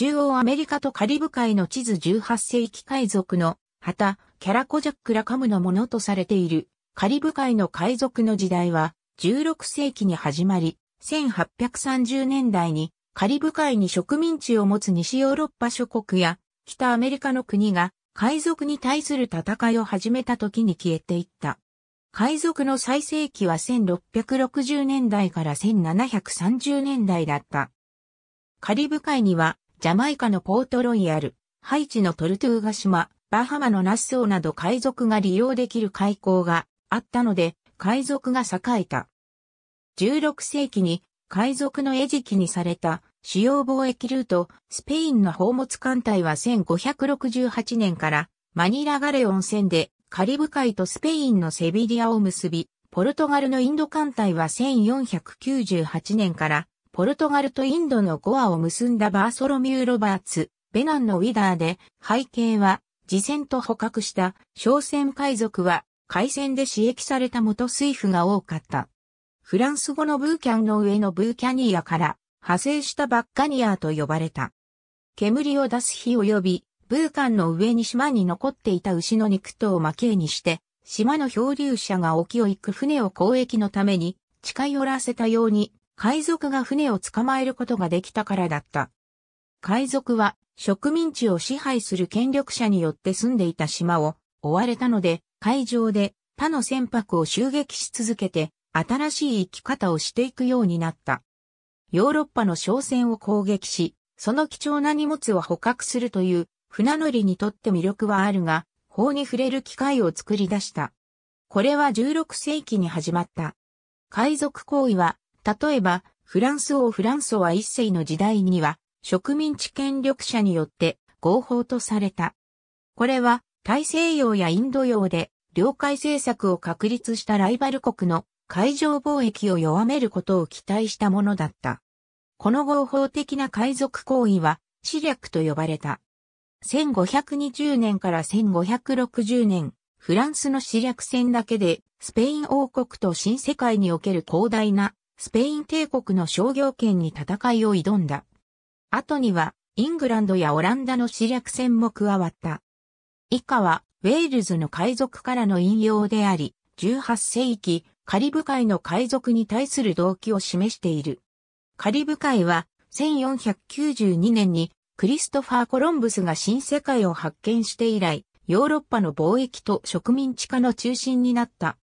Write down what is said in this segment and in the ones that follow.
中央アメリカとカリブ海の地図18世紀海賊の旗、キャラコジャック・ラカムのものとされている、カリブ海の海賊の時代は、16世紀に始まり、1830年代にカリブ海に植民地を持つ西ヨーロッパ諸国や北アメリカの国が海賊に対する戦いを始めた時に消えていった。海賊の最盛期は1660年代から1730年代だった。カリブ海にはジャマイカのポートロイヤル、ハイチのトルトゥーガ島、バハマのナッソーなど海賊が利用できる海溝があったので、海賊が栄えた。16世紀に海賊の餌食にされた主要貿易ルート、スペインの宝物艦隊は1568年からマニラガレオン線でカリブ海とスペインのセビリアを結び、ポルトガルのインド艦隊は1498年からポルトガルとインドのゴアを結んだバーソロミュー・ロバーツ、ベナンのウィダーで、背景は、自戦と捕獲した商船海賊は、海戦で刺激された元水夫が多かった。フランス語のブーキャンの上のブーキャニアから、派生したバッカニアと呼ばれた。煙を出す日及び、ブーカンの上に島に残っていた牛の肉とを魔形にして、島の漂流者が沖を行く船を交易のために近寄らせたように海賊が船を捕まえることができたからだった。海賊は植民地を支配する権力者によって住んでいた島を追われたので、海上で他の船舶を襲撃し続けて、新しい生き方をしていくようになった。ヨーロッパの商船を攻撃し、その貴重な荷物を捕獲するという船乗りにとって魅力はあるが、法に触れる機会を作り出した。これは16世紀に始まった。海賊行為は例えば、フランス王フランソワ一世の時代には、植民地権力者によって合法とされた。これは、大西洋やインド洋で、領海政策を確立したライバル国の海上貿易を弱めることを期待したものだった。この合法的な海賊行為は、知略と呼ばれた。1520年から1560年、フランスの知略戦だけで、スペイン王国と新世界における広大なスペイン帝国の商業圏に戦いを挑んだ。後には、イングランドやオランダの死略戦も加わった。以下は、ウェールズの海賊からの引用であり、18世紀、カリブ海の海賊に対する動機を示している。カリブ海は、1492年に、クリストファー・コロンブスが新世界を発見して以来、ヨーロッパの貿易と植民地化の中心になった。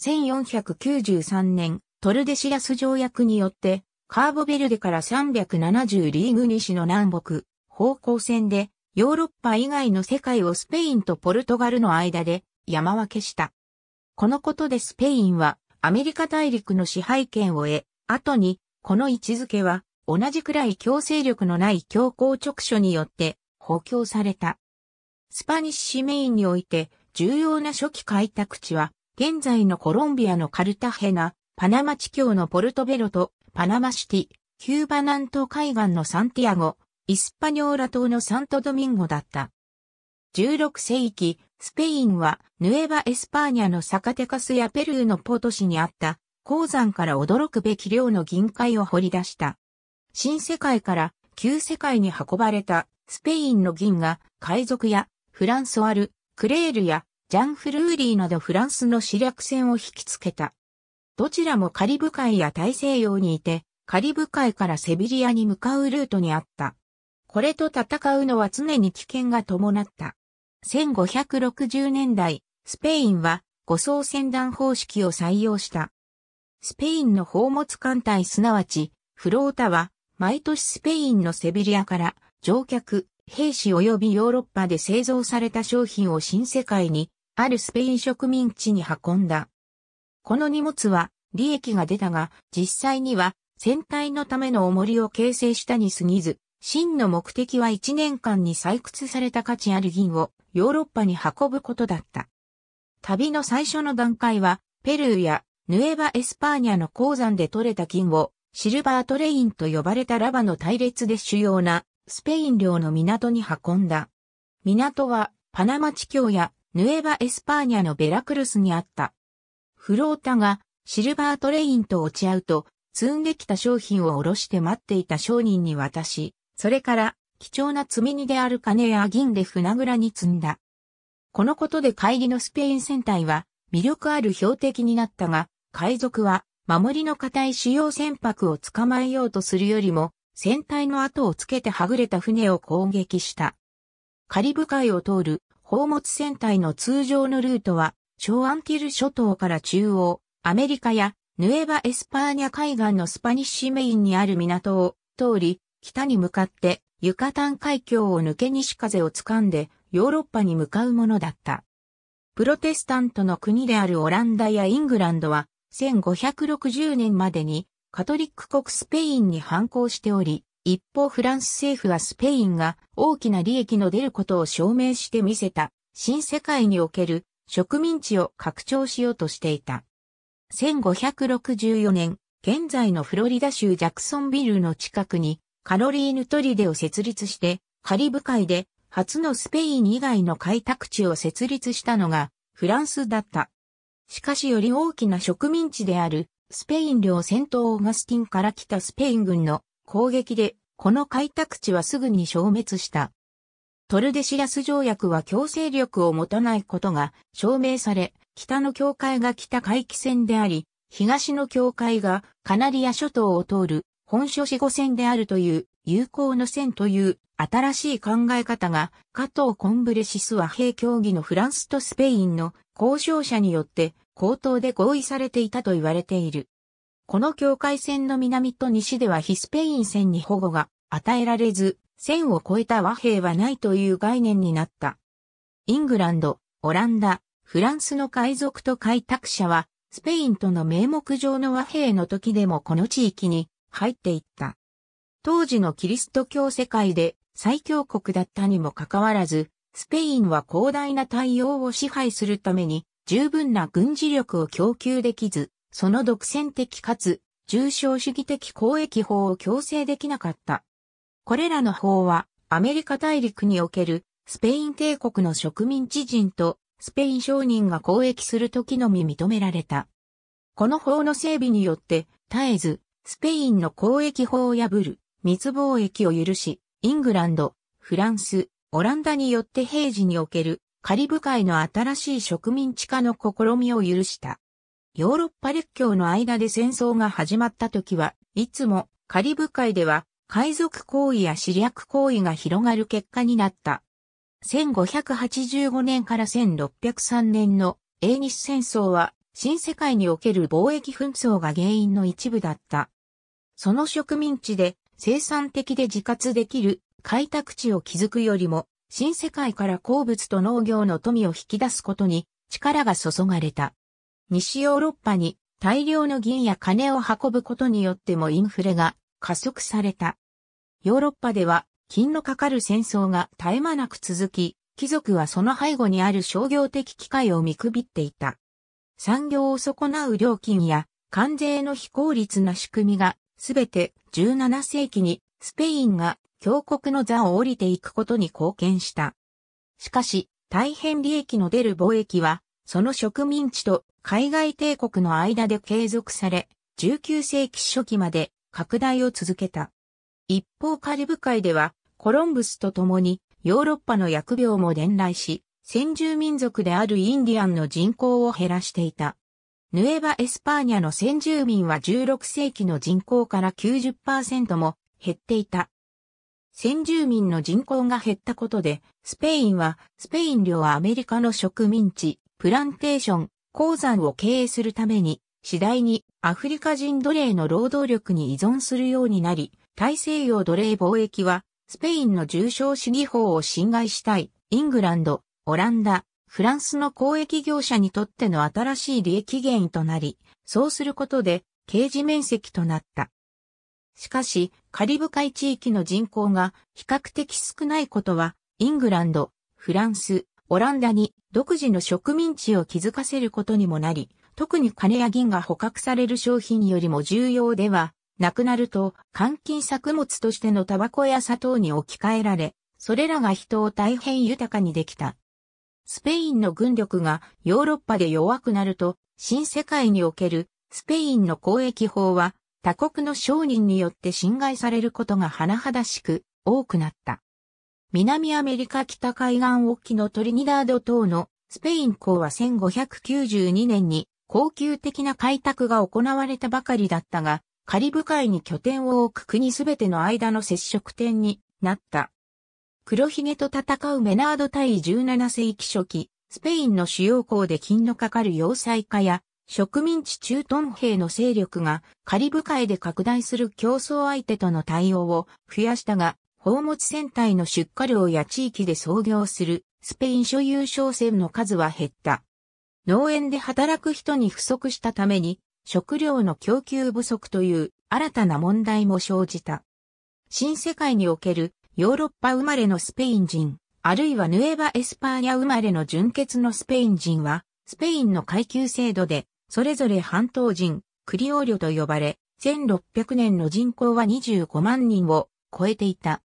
1493年、トルデシラス条約によって、カーボベルデから370リーグ西の南北、方向線で、ヨーロッパ以外の世界をスペインとポルトガルの間で山分けした。このことでスペインはアメリカ大陸の支配権を得、後に、この位置づけは同じくらい強制力のない強行直所によって補強された。スパニッシュメインにおいて重要な初期開拓地は、現在のコロンビアのカルタヘナ、パナマ地境のポルトベロとパナマシティ、キューバ南東海岸のサンティアゴ、イスパニョーラ島のサントドミンゴだった。16世紀、スペインはヌエバ・エスパーニャのサカテカスやペルーのポート市にあった鉱山から驚くべき量の銀塊を掘り出した。新世界から旧世界に運ばれたスペインの銀が海賊やフランソワル、クレールやジャンフルーリーなどフランスの死略船を引きつけた。どちらもカリブ海や大西洋にいて、カリブ海からセビリアに向かうルートにあった。これと戦うのは常に危険が伴った。1560年代、スペインは護送船団方式を採用した。スペインの宝物艦隊すなわち、フロータは、毎年スペインのセビリアから乗客、兵士及びヨーロッパで製造された商品を新世界に、あるスペイン植民地に運んだ。この荷物は利益が出たが、実際には船体のための重りを形成したに過ぎず、真の目的は1年間に採掘された価値ある銀をヨーロッパに運ぶことだった。旅の最初の段階は、ペルーやヌエバ・エスパーニャの鉱山で採れた金をシルバートレインと呼ばれたラバの隊列で主要なスペイン領の港に運んだ。港はパナマ地峡やヌエバ・エスパーニャのベラクルスにあった。フロータがシルバートレインと落ち合うと、積んできた商品を下ろして待っていた商人に渡し、それから貴重な積み荷である金や銀で船蔵に積んだ。このことで会議のスペイン戦隊は魅力ある標的になったが、海賊は守りの固い主要船舶を捕まえようとするよりも、船隊の後をつけてはぐれた船を攻撃した。カリブ海を通る宝物船隊の通常のルートは小アンティル諸島から中央、アメリカやヌエバ・エスパーニャ海岸のスパニッシュメインにある港を通り、北に向かってユカタン海峡を抜け西風を掴んでヨーロッパに向かうものだった。プロテスタントの国であるオランダやイングランドは1560年までにカトリック国スペインに反抗しており、一方フランス政府はスペインが大きな利益の出ることを証明してみせた新世界における植民地を拡張しようとしていた。1564年、現在のフロリダ州ジャクソンビルの近くにカロリーヌ・トリデを設立して、カリブ海で初のスペイン以外の開拓地を設立したのがフランスだった。しかしより大きな植民地であるスペイン領戦闘オーガスティンから来たスペイン軍の攻撃でこの開拓地はすぐに消滅した。トルデシアス条約は強制力を持たないことが証明され、北の境界が北海岸線であり、東の境界がカナリア諸島を通る本所死後線であるという友好の線という新しい考え方が加藤コンブレシス和平協議のフランスとスペインの交渉者によって口頭で合意されていたと言われている。この境界線の南と西ではヒスペイン線に保護が与えられず、線を超えた和平はないという概念になった。イングランド、オランダ、フランスの海賊と開拓者は、スペインとの名目上の和平の時でもこの地域に入っていった。当時のキリスト教世界で最強国だったにもかかわらず、スペインは広大な対応を支配するために十分な軍事力を供給できず、その独占的かつ重症主義的交易法を強制できなかった。これらの法は、アメリカ大陸における、スペイン帝国の植民地人と、スペイン商人が交易する時のみ認められた。この法の整備によって、絶えず、スペインの交易法を破る、密貿易を許し、イングランド、フランス、オランダによって平時における、カリブ海の新しい植民地化の試みを許した。ヨーロッパ列強の間で戦争が始まった時は、いつもカリブ海では海賊行為や私略行為が広がる結果になった。1585年から1603年の英日戦争は新世界における貿易紛争が原因の一部だった。その植民地で生産的で自活できる開拓地を築くよりも、新世界から鉱物と農業の富を引き出すことに力が注がれた。西ヨーロッパに大量の銀や金を運ぶことによってもインフレが加速された。ヨーロッパでは金のかかる戦争が絶え間なく続き、貴族はその背後にある商業的機会を見くびっていた。産業を損なう料金や関税の非効率な仕組みがすべて17世紀にスペインが強国の座を降りていくことに貢献した。しかし、大変利益の出る貿易は、その植民地と海外帝国の間で継続され、19世紀初期まで拡大を続けた。一方カリブ海では、コロンブスと共にヨーロッパの疫病も伝来し、先住民族であるインディアンの人口を減らしていた。ヌエバ・エスパーニャの先住民は16世紀の人口から90%も減っていた。先住民の人口が減ったことで、スペインは、スペイン領はアメリカの植民地、プランテーション、鉱山を経営するために、次第にアフリカ人奴隷の労働力に依存するようになり、大西洋奴隷貿易は、スペインの重商主義法を侵害したい、イングランド、オランダ、フランスの交易業者にとっての新しい利益源となり、そうすることで、刑事面積となった。しかし、カリブ海地域の人口が比較的少ないことは、イングランド、フランス、オランダに独自の植民地を築かせることにもなり、特に金や銀が捕獲される商品よりも重要ではなくなると、換金作物としてのタバコや砂糖に置き換えられ、それらが人を大変豊かにできた。スペインの軍力がヨーロッパで弱くなると、新世界におけるスペインの交易法は他国の商人によって侵害されることが甚だしく多くなった。南アメリカ北海岸沖のトリニダード島のスペイン港は1592年に高級的な開拓が行われたばかりだったが、カリブ海に拠点を置く国すべての間の接触点になった。黒ひげと戦うメナード対17世紀初期、スペインの主要港で金のかかる要塞化や植民地中屯兵の勢力がカリブ海で拡大する競争相手との対応を増やしたが、宝物船体の出荷量や地域で操業するスペイン所有商船の数は減った。農園で働く人に不足したために食料の供給不足という新たな問題も生じた。新世界におけるヨーロッパ生まれのスペイン人、あるいはヌエバ・エスパーニャ生まれの純血のスペイン人は、スペインの階級制度で、それぞれ半島人、クリオーリョと呼ばれ、1600年の人口は25万人を超えていた。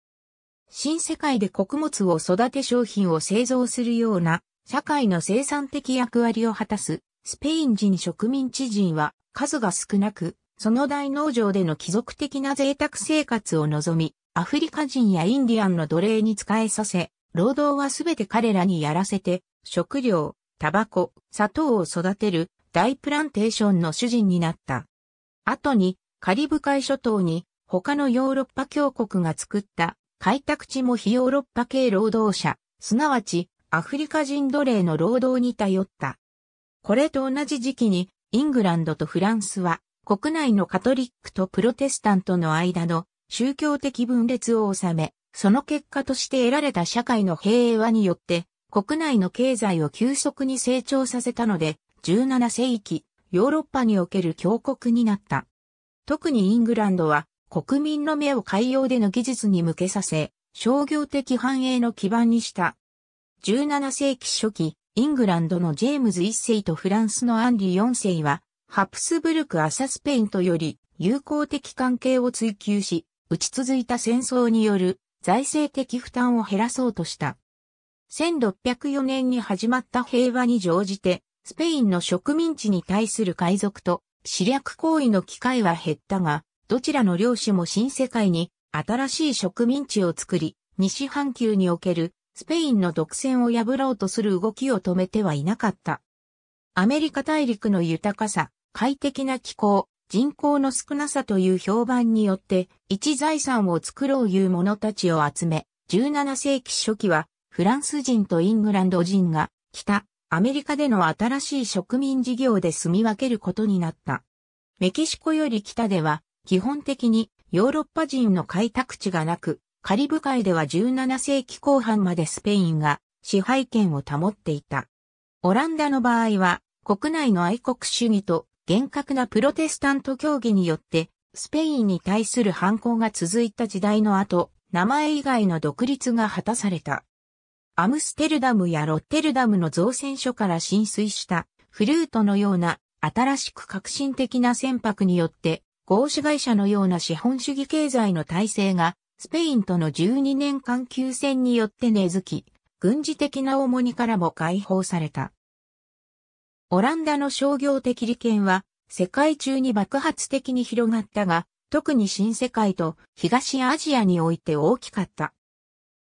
新世界で穀物を育て商品を製造するような社会の生産的役割を果たすスペイン人植民地人は数が少なく、その大農場での貴族的な贅沢生活を望み、アフリカ人やインディアンの奴隷に仕えさせ、労働はすべて彼らにやらせて、食料、タバコ、砂糖を育てる大プランテーションの主人になった。後に、カリブ海諸島に他のヨーロッパ強国が作った開拓地も非ヨーロッパ系労働者、すなわちアフリカ人奴隷の労働に頼った。これと同じ時期にイングランドとフランスは国内のカトリックとプロテスタントの間の宗教的分裂を収め、その結果として得られた社会の平和によって国内の経済を急速に成長させたので、17世紀、ヨーロッパにおける強国になった。特にイングランドは国民の目を海洋での技術に向けさせ、商業的繁栄の基盤にした。17世紀初期、イングランドのジェームズ一世とフランスのアンリ四世は、ハプスブルク・アサスペインとより友好的関係を追求し、打ち続いた戦争による財政的負担を減らそうとした。1604年に始まった平和に乗じて、スペインの植民地に対する海賊と私略行為の機会は減ったが、どちらの領主も新世界に新しい植民地を作り、西半球におけるスペインの独占を破ろうとする動きを止めてはいなかった。アメリカ大陸の豊かさ、快適な気候、人口の少なさという評判によって一財産を作ろういう者たちを集め、17世紀初期はフランス人とイングランド人が北アメリカでの新しい植民事業で住み分けることになった。メキシコより北では基本的にヨーロッパ人の開拓地がなくカリブ海では17世紀後半までスペインが支配権を保っていた。オランダの場合は、国内の愛国主義と厳格なプロテスタント教義によって、スペインに対する反抗が続いた時代の後、名前以外の独立が果たされた。アムステルダムやロッテルダムの造船所から浸水したフルートのような新しく革新的な船舶によって合資会社のような資本主義経済の体制がスペインとの12年間休戦によって根付き、軍事的な重荷からも解放された。オランダの商業的利権は世界中に爆発的に広がったが、特に新世界と東アジアにおいて大きかった。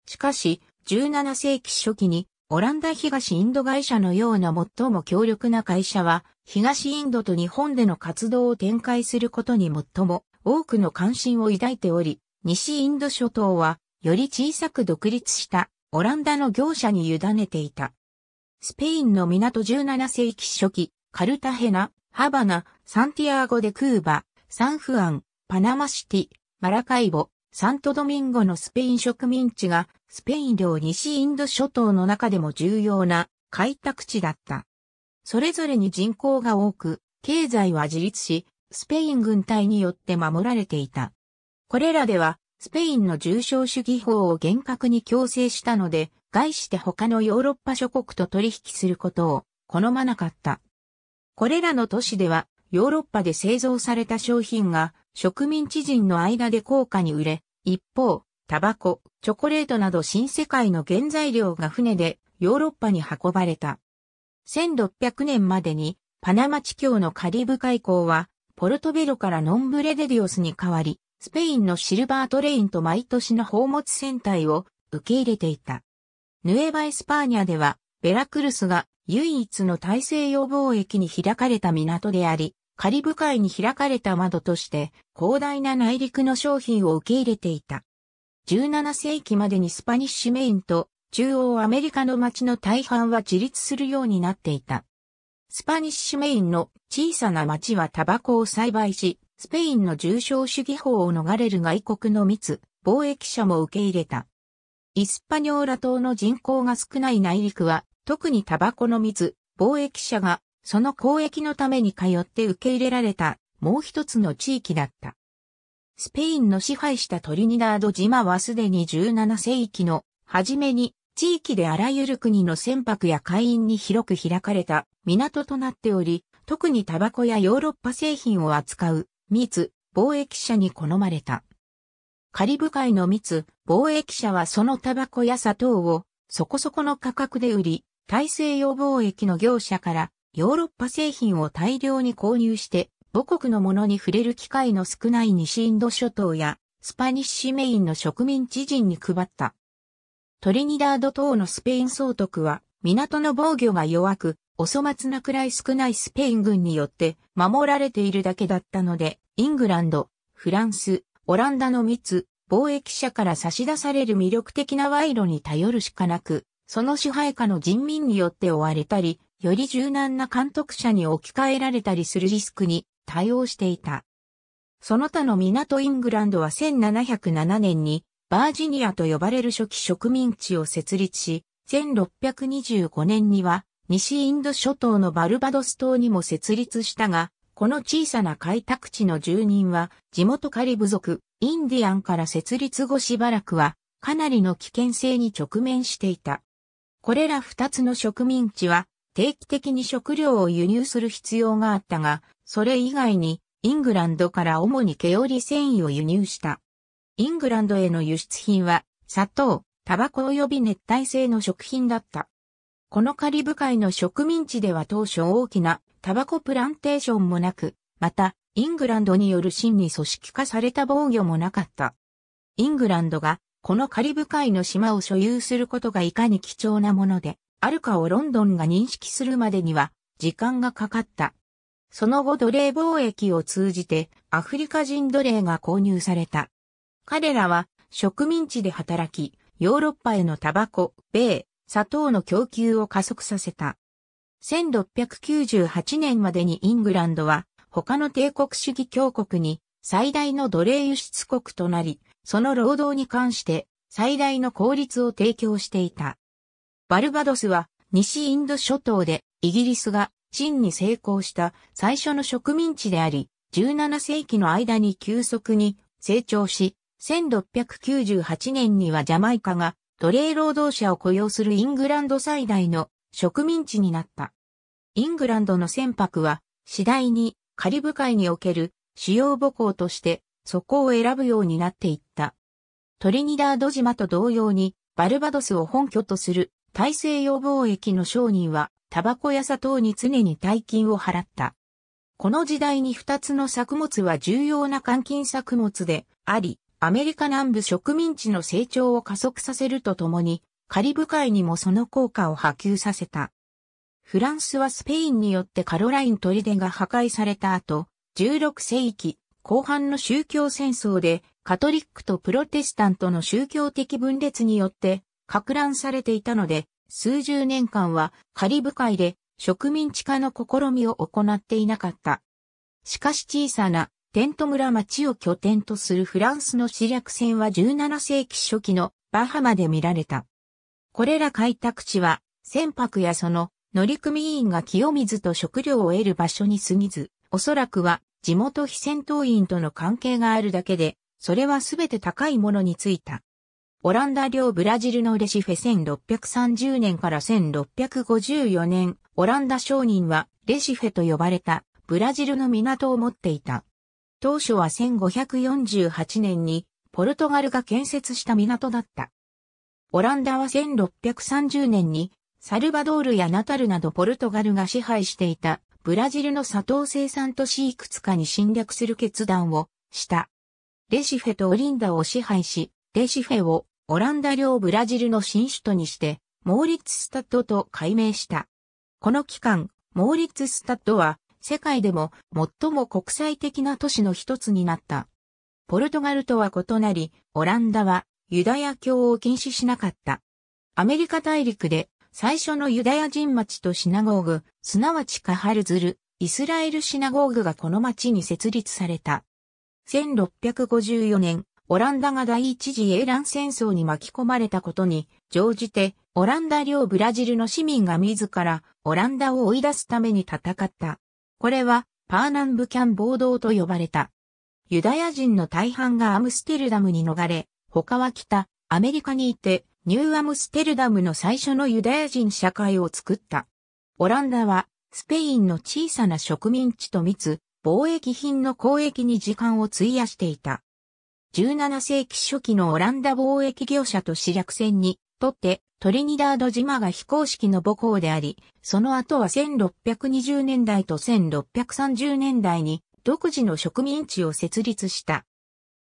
しかし、17世紀初期にオランダ東インド会社のような最も強力な会社は、東インドと日本での活動を展開することに最も多くの関心を抱いており、西インド諸島は、より小さく独立したオランダの業者に委ねていた。スペインの港17世紀初期、カルタヘナ、ハバナ、サンティアーゴでクーバ、サンフアン、パナマシティ、マラカイボ、サントドミンゴのスペイン植民地が、スペイン領西インド諸島の中でも重要な開拓地だった。それぞれに人口が多く、経済は自立し、スペイン軍隊によって守られていた。これらでは、スペインの重症主義法を厳格に強制したので、概して他のヨーロッパ諸国と取引することを好まなかった。これらの都市では、ヨーロッパで製造された商品が植民地人の間で高価に売れ、一方、タバコ、チョコレートなど新世界の原材料が船でヨーロッパに運ばれた。1600年までにパナマ地境のカリブ海溝はポルトベロからノンブレデディオスに変わり、スペインのシルバートレインと毎年の宝物戦隊を受け入れていた。ヌエバ・エスパーニャでは、ベラクルスが唯一の大西洋貿易に開かれた港であり、カリブ海に開かれた窓として広大な内陸の商品を受け入れていた。17世紀までにスパニッシュメインと中央アメリカの町の大半は自立するようになっていた。スパニッシュメインの小さな町はタバコを栽培し、スペインの重症主義法を逃れる外国の密、貿易者も受け入れた。イスパニョーラ島の人口が少ない内陸は、特にタバコの密、貿易者が、その交易のために通って受け入れられた、もう一つの地域だった。スペインの支配したトリニダード島はすでに17世紀の初めに地域であらゆる国の船舶や海員に広く開かれた港となっており、特にタバコやヨーロッパ製品を扱う密、貿易者に好まれた。カリブ海の密、貿易者はそのタバコや砂糖をそこそこの価格で売り、大西洋貿易の業者からヨーロッパ製品を大量に購入して母国のものに触れる機会の少ない西インド諸島やスパニッシュメインの植民地人に配った。トリニダード島のスペイン総督は港の防御が弱くお粗末なくらい少ないスペイン軍によって守られているだけだったので、イングランド、フランス、オランダの密、貿易者から差し出される魅力的な賄賂に頼るしかなく、その支配下の人民によって追われたり、より柔軟な監督者に置き換えられたりするリスクに対応していた。その他の港イングランドは1707年にバージニアと呼ばれる初期植民地を設立し、1625年には西インド諸島のバルバドス島にも設立したが、この小さな開拓地の住人は地元カリブ族、インディアンから設立後しばらくはかなりの危険性に直面していた。これら二つの植民地は定期的に食料を輸入する必要があったが、それ以外にイングランドから主に毛織繊維を輸入した。イングランドへの輸出品は砂糖、タバコ及び熱帯性の食品だった。このカリブ海の植民地では当初大きなタバコプランテーションもなく、また、イングランドによる真に組織化された防御もなかった。イングランドが、このカリブ海の島を所有することがいかに貴重なもので、あるかをロンドンが認識するまでには、時間がかかった。その後奴隷貿易を通じて、アフリカ人奴隷が購入された。彼らは、植民地で働き、ヨーロッパへのタバコ、米、砂糖の供給を加速させた。1698年までにイングランドは他の帝国主義強国に最大の奴隷輸出国となり、その労働に関して最大の効率を提供していた。バルバドスは西インド諸島でイギリスが真に成功した最初の植民地であり、17世紀の間に急速に成長し、1698年にはジャマイカが奴隷労働者を雇用するイングランド最大の植民地になった。イングランドの船舶は次第にカリブ海における主要母港としてそこを選ぶようになっていった。トリニダード島と同様にバルバドスを本拠とする大西洋貿易の商人はタバコや砂糖に常に大金を払った。この時代に二つの作物は重要な換金作物であり、アメリカ南部植民地の成長を加速させるとともに、カリブ海にもその効果を波及させた。フランスはスペインによってカロライン砦が破壊された後、16世紀後半の宗教戦争でカトリックとプロテスタントの宗教的分裂によって、撹乱されていたので、数十年間はカリブ海で植民地化の試みを行っていなかった。しかし小さなテント村町を拠点とするフランスの市略船は17世紀初期のバハマで見られた。これら開拓地は、船舶やその乗組員が清水と食料を得る場所に過ぎず、おそらくは地元非戦闘員との関係があるだけで、それはすべて高いものについた。オランダ領ブラジルのレシフェ1630年から1654年、オランダ商人はレシフェと呼ばれたブラジルの港を持っていた。当初は1548年にポルトガルが建設した港だった。オランダは1630年にサルバドールやナタルなどポルトガルが支配していたブラジルの砂糖生産都市いくつかに侵略する決断をした。レシフェとオリンダを支配し、レシフェをオランダ領ブラジルの新首都にして、モーリッツスタッドと改名した。この期間、モーリッツスタッドは世界でも最も国際的な都市の一つになった。ポルトガルとは異なり、オランダはユダヤ教を禁止しなかった。アメリカ大陸で最初のユダヤ人町とシナゴーグ、すなわちカハルズル、イスラエルシナゴーグがこの町に設立された。1654年、オランダが第一次英ン戦争に巻き込まれたことに乗じて、オランダ領ブラジルの市民が自らオランダを追い出すために戦った。これはパーナンブキャン暴動と呼ばれた。ユダヤ人の大半がアムステルダムに逃れ、他は北、アメリカにいて、ニューアムステルダムの最初のユダヤ人社会を作った。オランダは、スペインの小さな植民地と密、貿易品の交易に時間を費やしていた。17世紀初期のオランダ貿易業者と市略船にとって、トリニダード島が非公式の母校であり、その後は1620年代と1630年代に独自の植民地を設立した。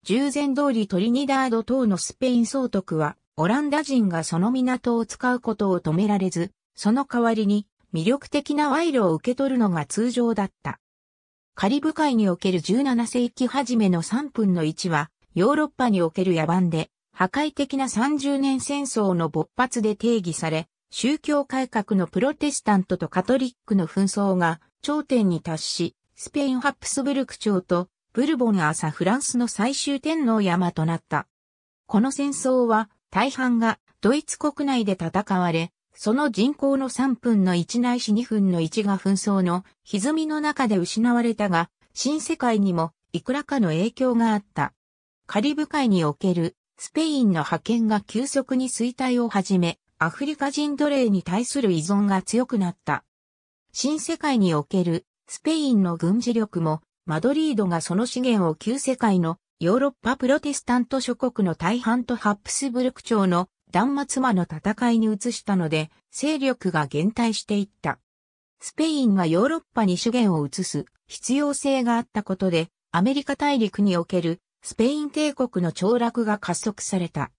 従前通りトリニダード島のスペイン総督は、オランダ人がその港を使うことを止められず、その代わりに魅力的な賄賂を受け取るのが通常だった。カリブ海における17世紀初めの3分の1は、ヨーロッパにおける野蛮で破壊的な30年戦争の勃発で定義され、宗教改革のプロテスタントとカトリックの紛争が頂点に達し、スペインハプスブルク朝とブルボン朝フランスの最終天皇山となった。この戦争は大半がドイツ国内で戦われ、その人口の3分の1ないし2分の1が紛争の歪みの中で失われたが、新世界にもいくらかの影響があった。カリブ海におけるスペインの覇権が急速に衰退をはじめ、アフリカ人奴隷に対する依存が強くなった。新世界におけるスペインの軍事力も、マドリードがその資源を旧世界のヨーロッパプロテスタント諸国の大半とハップスブルク朝の断末魔の戦いに移したので、勢力が減退していった。スペインがヨーロッパに資源を移す必要性があったことで、アメリカ大陸におけるスペイン帝国の凋落が加速された。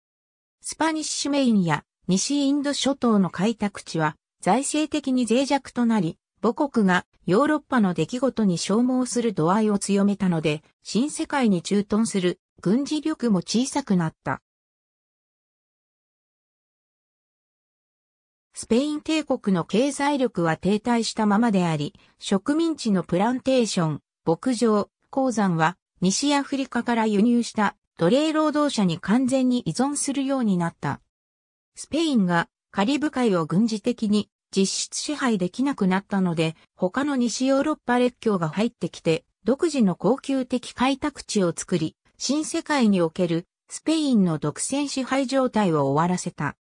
スパニッシュメインや西インド諸島の開拓地は財政的に脆弱となり、母国がヨーロッパの出来事に消耗する度合いを強めたので、新世界に駐屯する軍事力も小さくなった。スペイン帝国の経済力は停滞したままであり、植民地のプランテーション、牧場、鉱山は西アフリカから輸入した奴隷労働者に完全に依存するようになった。スペインがカリブ海を軍事的に実質支配できなくなったので、他の西ヨーロッパ列強が入ってきて、独自の恒久的開拓地を作り、新世界におけるスペインの独占支配状態を終わらせた。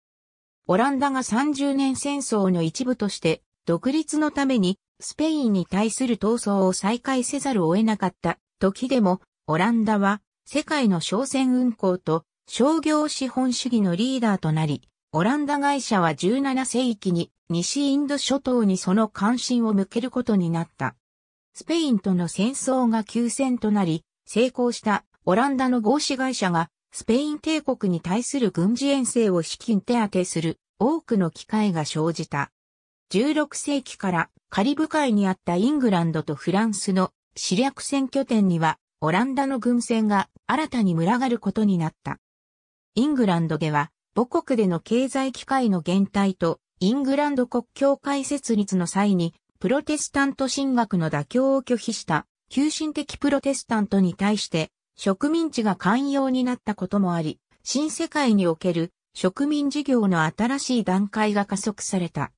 オランダが30年戦争の一部として独立のためにスペインに対する闘争を再開せざるを得なかった時でもオランダは世界の商船運航と商業資本主義のリーダーとなり、オランダ会社は17世紀に西インド諸島にその関心を向けることになった。スペインとの戦争が休戦となり、成功したオランダの合資会社がスペイン帝国に対する軍事遠征を資金手当てする多くの機会が生じた。16世紀からカリブ海にあったイングランドとフランスの知略選拠点にはオランダの軍船が新たに群がることになった。イングランドでは、母国での経済機会の減退と、イングランド国境開設率の際に、プロテスタント神学の妥協を拒否した、急進的プロテスタントに対して、植民地が寛容になったこともあり、新世界における植民事業の新しい段階が加速された。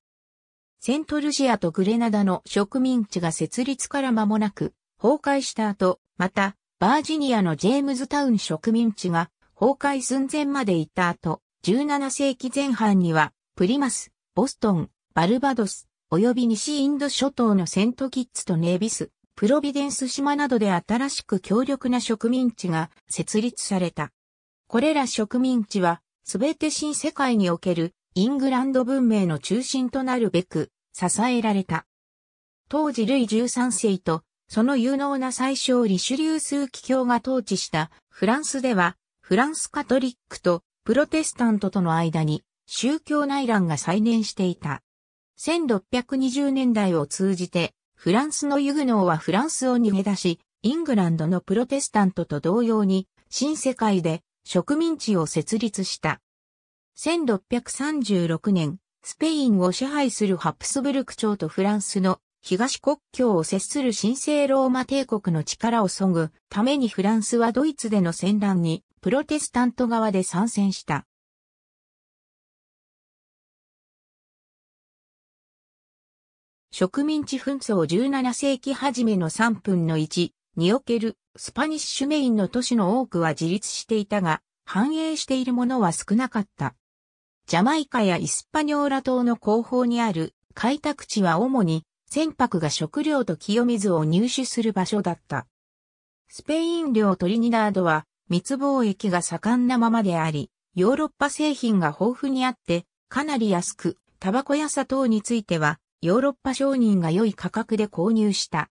セントルジアとグレナダの植民地が設立から間もなく崩壊した後、また、バージニアのジェームズタウン植民地が崩壊寸前までいた後、17世紀前半には、プリマス、ボストン、バルバドス、及び西インド諸島のセントキッツとネビス、プロビデンス島などで新しく強力な植民地が設立された。これら植民地は、すべて新世界におけるイングランド文明の中心となるべく支えられた。当時ルイ13世とその有能な最小リシュリュー機が統治したフランスでは、フランスカトリックとプロテスタントとの間に宗教内乱が再燃していた。1620年代を通じて、フランスのユグノーはフランスを逃げ出し、イングランドのプロテスタントと同様に、新世界で植民地を設立した。1636年、スペインを支配するハプスブルク朝とフランスの東国境を接する神聖ローマ帝国の力を削ぐためにフランスはドイツでの戦乱にプロテスタント側で参戦した。植民地紛争17世紀初めの3分の1におけるスパニッシュメインの都市の多くは自立していたが、繁栄しているものは少なかった。ジャマイカやイスパニョーラ島の後方にある開拓地は主に船舶が食料と清水を入手する場所だった。スペイン領トリニダードは密貿易が盛んなままであり、ヨーロッパ製品が豊富にあって、かなり安く、タバコや砂糖については、ヨーロッパ商人が良い価格で購入した。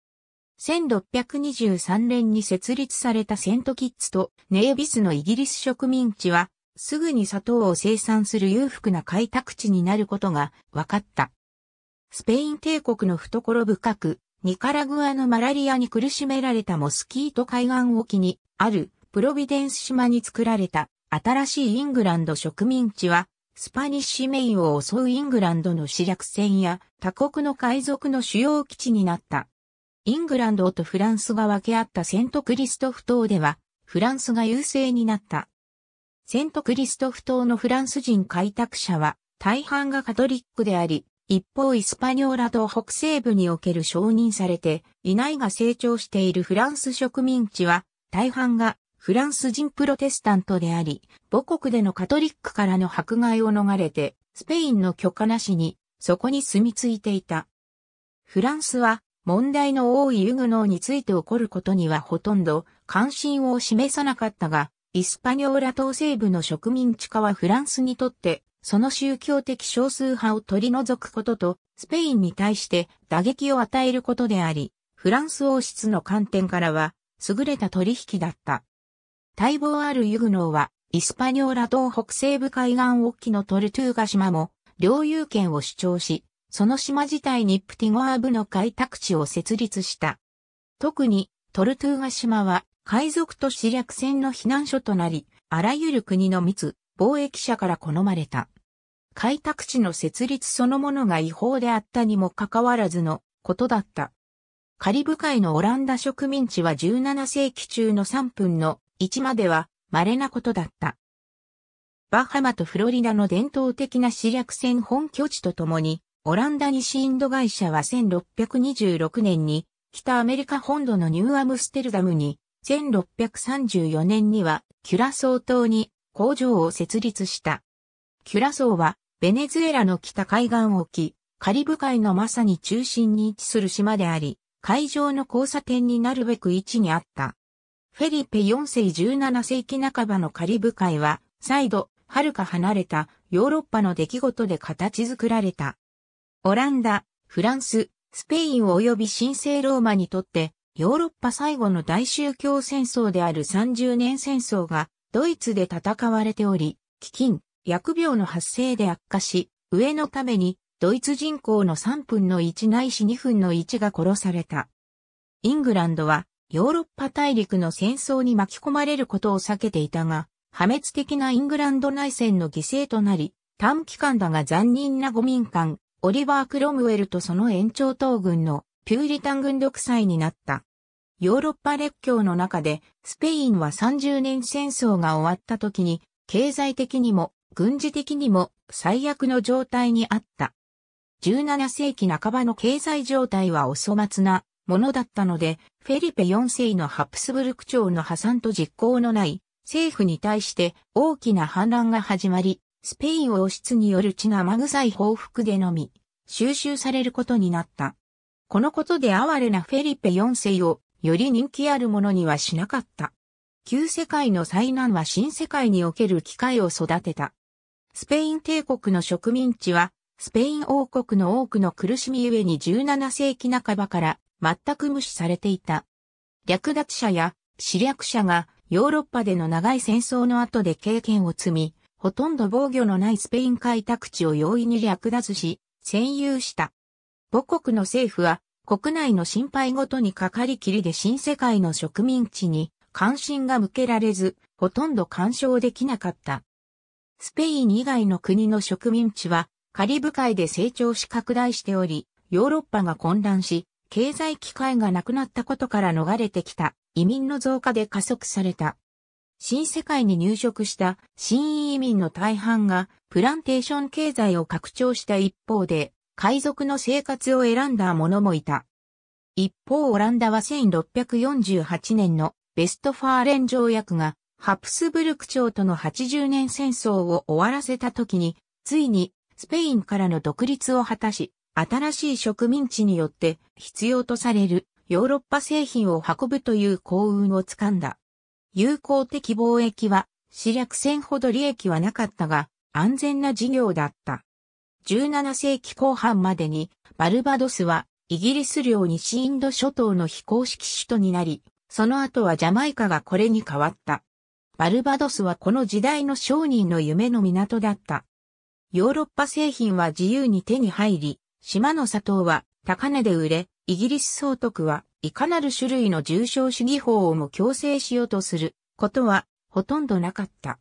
1623年に設立されたセントキッズとネイビスのイギリス植民地は、すぐに砂糖を生産する裕福な開拓地になることが分かった。スペイン帝国の懐深く、ニカラグアのマラリアに苦しめられたモスキート海岸沖にあるプロビデンス島に作られた新しいイングランド植民地はスパニッシュメインを襲うイングランドの死略船や他国の海賊の主要基地になった。イングランドとフランスが分け合ったセントクリストフ島ではフランスが優勢になった。セントクリストフ島のフランス人開拓者は大半がカトリックであり、一方イスパニョーラ島北西部における承認されていないが成長しているフランス植民地は大半がフランス人プロテスタントであり、母国でのカトリックからの迫害を逃れて、スペインの許可なしに、そこに住み着いていた。フランスは、問題の多いユグノーについて起こることにはほとんど関心を示さなかったが、イスパニョーラ島西部の植民地化はフランスにとってその宗教的少数派を取り除くことと、スペインに対して打撃を与えることであり、フランス王室の観点からは、優れた取引だった。待望あるユグノーは、イスパニョーラ島北西部海岸沖のトルトゥーガ島も、領有権を主張し、その島自体にプティゴア部の開拓地を設立した。特に、トルトゥーガ島は、海賊と死略船の避難所となり、あらゆる国の密、貿易者から好まれた。開拓地の設立そのものが違法であったにもかかわらずのことだった。カリブ海のオランダ植民地は17世紀中の3分の1までは稀なことだった。バハマとフロリダの伝統的な私略船本拠地とともに、オランダ西インド会社は1626年に北アメリカ本土のニューアムステルダムに、1634年にはキュラソー島に工場を設立した。キュラソーはベネズエラの北海岸沖、カリブ海のまさに中心に位置する島であり、海上の交差点になるべく位置にあった。フェリペ4世17世紀半ばのカリブ海は、再度、遥か離れたヨーロッパの出来事で形作られた。オランダ、フランス、スペイン及び神聖ローマにとって、ヨーロッパ最後の大宗教戦争である30年戦争がドイツで戦われており、飢饉、疫病の発生で悪化し、上のために、ドイツ人口の3分の1ないし2分の1が殺された。イングランドは、ヨーロッパ大陸の戦争に巻き込まれることを避けていたが、破滅的なイングランド内戦の犠牲となり、短期間だが残忍な五民間、オリバー・クロムウェルとその延長等軍のピューリタン軍独裁になった。ヨーロッパ列強の中で、スペインは30年戦争が終わった時に、経済的にも軍事的にも最悪の状態にあった。17世紀半ばの経済状態はお粗末なものだったので、フェリペ4世のハプスブルク朝の破産と実行のない政府に対して大きな反乱が始まり、スペイン王室による血が生臭い報復でのみ、収集されることになった。このことで哀れなフェリペ4世をより人気あるものにはしなかった。旧世界の災難は新世界における機会を育てた。スペイン帝国の植民地は、スペイン王国の多くの苦しみゆえに17世紀半ばから全く無視されていた。略奪者や死略者がヨーロッパでの長い戦争の後で経験を積み、ほとんど防御のないスペイン開拓地を容易に略奪し、占有した。母国の政府は国内の心配ごとにかかりきりで新世界の植民地に関心が向けられず、ほとんど干渉できなかった。スペイン以外の国の植民地はカリブ海で成長し拡大しており、ヨーロッパが混乱し、経済機会がなくなったことから逃れてきた移民の増加で加速された。新世界に入植した新移民の大半がプランテーション経済を拡張した一方で、海賊の生活を選んだ者もいた。一方オランダは1648年のベストファーレン条約がハプスブルク朝との80年戦争を終わらせた時に、ついにスペインからの独立を果たし、新しい植民地によって必要とされるヨーロッパ製品を運ぶという幸運をつかんだ。友好的貿易は、死略戦ほど利益はなかったが、安全な事業だった。17世紀後半までに、バルバドスは、イギリス領西インド諸島の非公式首都になり、その後はジャマイカがこれに変わった。バルバドスはこの時代の商人の夢の港だった。ヨーロッパ製品は自由に手に入り、島の砂糖は高値で売れ、イギリス総督はいかなる種類の重症主義法をも強制しようとすることはほとんどなかった。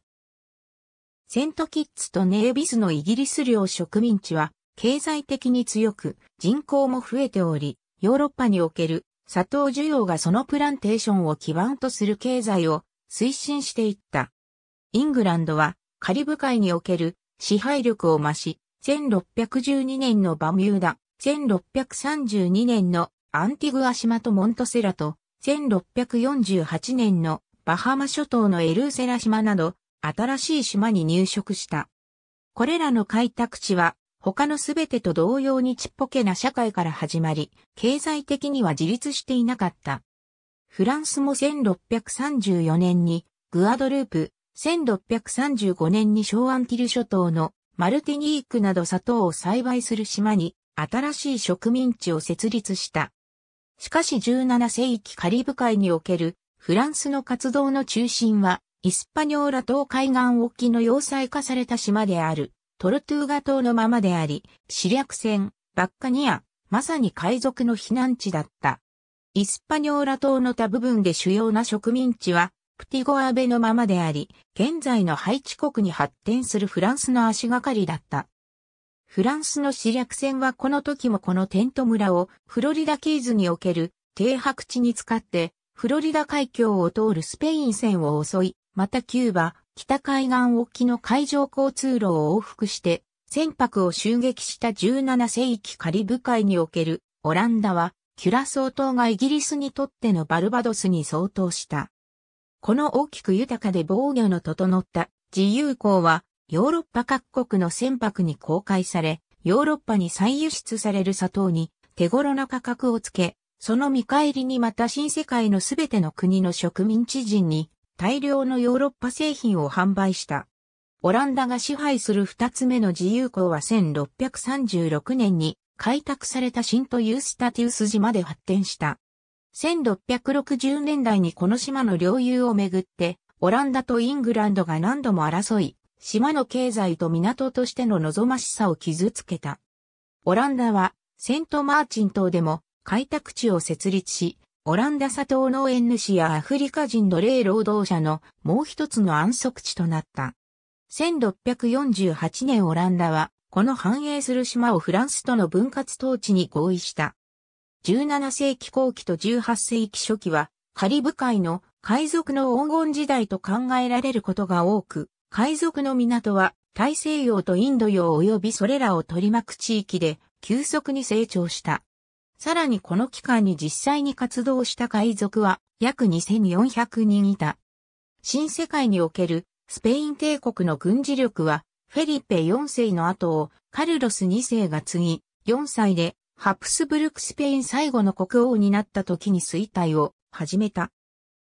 セントキッズとネービスのイギリス領植民地は経済的に強く人口も増えており、ヨーロッパにおける砂糖需要がそのプランテーションを基盤とする経済を推進していった。イングランドはカリブ海における支配力を増し、1612年のバミューダ、1632年のアンティグア島とモントセラと、1648年のバハマ諸島のエルーセラ島など、新しい島に入植した。これらの開拓地は、他のすべてと同様にちっぽけな社会から始まり、経済的には自立していなかった。フランスも1634年にグアドループ、1635年にショーアンティル諸島のマルティニークなど砂糖を栽培する島に新しい植民地を設立した。しかし17世紀カリブ海におけるフランスの活動の中心はイスパニョーラ島海岸沖の要塞化された島であるトルトゥーガ島のままであり、死略船、バッカニア、まさに海賊の避難地だった。イスパニョーラ島の他部分で主要な植民地は、プティゴアベのままであり、現在のハイチ国に発展するフランスの足がかりだった。フランスの死略船はこの時もこのテント村をフロリダキーズにおける停泊地に使って、フロリダ海峡を通るスペイン船を襲い、またキューバ、北海岸沖の海上交通路を往復して、船舶を襲撃した17世紀カリブ海におけるオランダはキュラソー島がイギリスにとってのバルバドスに相当した。この大きく豊かで防御の整った自由港はヨーロッパ各国の船舶に公開され、ヨーロッパに再輸出される砂糖に手頃な価格をつけ、その見返りにまた新世界のすべての国の植民地人に大量のヨーロッパ製品を販売した。オランダが支配する二つ目の自由港は1636年に開拓されたシントユースタティウス島で発展した。1660年代にこの島の領有をめぐって、オランダとイングランドが何度も争い、島の経済と港としての望ましさを傷つけた。オランダは、セントマーチン島でも開拓地を設立し、オランダ佐藤農園主やアフリカ人奴隷労働者のもう一つの安息地となった。1648年オランダはこの繁栄する島をフランスとの分割統治に合意した。17世紀後期と18世紀初期は、カリブ海の海賊の黄金時代と考えられることが多く、海賊の港は大西洋とインド洋及びそれらを取り巻く地域で急速に成長した。さらにこの期間に実際に活動した海賊は約2400人いた。新世界におけるスペイン帝国の軍事力はフェリペ4世の後をカルロス2世が継ぎ、4歳でハプスブルクスペイン最後の国王になった時に衰退を始めた。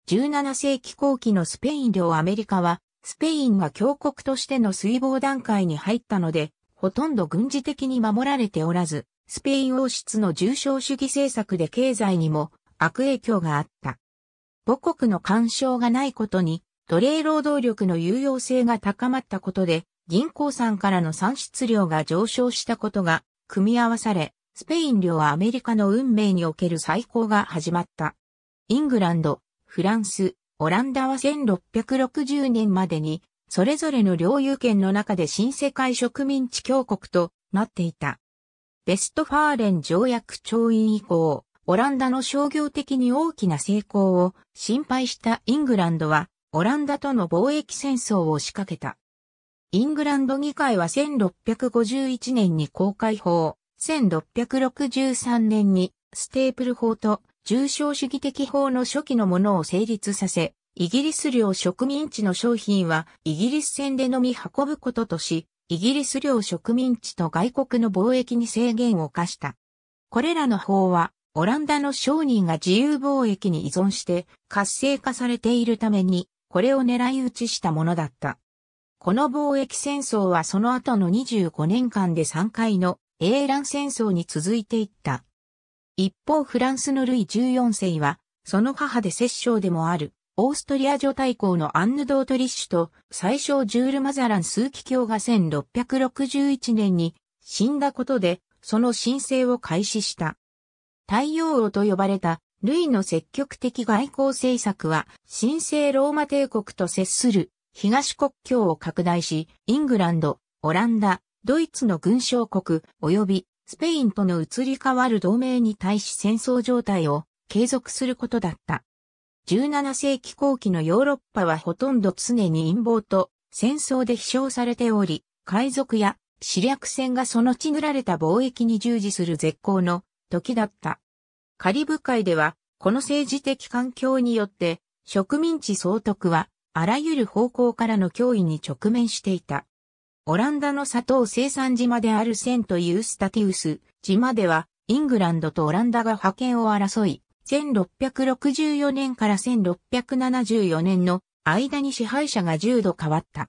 17世紀後期のスペイン領アメリカは、スペインが強国としての水防段階に入ったので、ほとんど軍事的に守られておらず、スペイン王室の重商主義政策で経済にも悪影響があった。母国の干渉がないことに、奴隷労働力の有用性が高まったことで、銀行産からの産出量が上昇したことが組み合わされ、スペイン領はアメリカの運命における再興が始まった。イングランド、フランス、オランダは1660年までに、それぞれの領有権の中で新世界植民地強国となっていた。ベストファーレン条約調印以降、オランダの商業的に大きな成功を心配したイングランドは、オランダとの貿易戦争を仕掛けた。イングランド議会は1651年に公開法、1663年にステープル法と重症主義的法の初期のものを成立させ、イギリス領植民地の商品はイギリス船で飲み運ぶこととし、イギリス領植民地と外国の貿易に制限を課した。これらの法は、オランダの商人が自由貿易に依存して活性化されているために、これを狙い撃ちしたものだった。この貿易戦争はその後の25年間で3回の英蘭戦争に続いていった。一方フランスのルイ14世は、その母で摂政でもある、オーストリア女大公のアンヌ・ドートリッシュと、最小ジュール・マザラン枢機卿が1661年に死んだことで、その申請を開始した。太陽王と呼ばれた、ルイの積極的外交政策は、神聖ローマ帝国と接する東国境を拡大し、イングランド、オランダ、ドイツの軍将国、及びスペインとの移り変わる同盟に対し戦争状態を継続することだった。17世紀後期のヨーロッパはほとんど常に陰謀と戦争で飛翔されており、海賊や死略船がその地塗られた貿易に従事する絶好の時だった。カリブ海では、この政治的環境によって、植民地総督はあらゆる方向からの脅威に直面していた。オランダの砂糖生産島であるセント・ユースタティウス島では、イングランドとオランダが覇権を争い、1664年から1674年の間に支配者が10度変わった。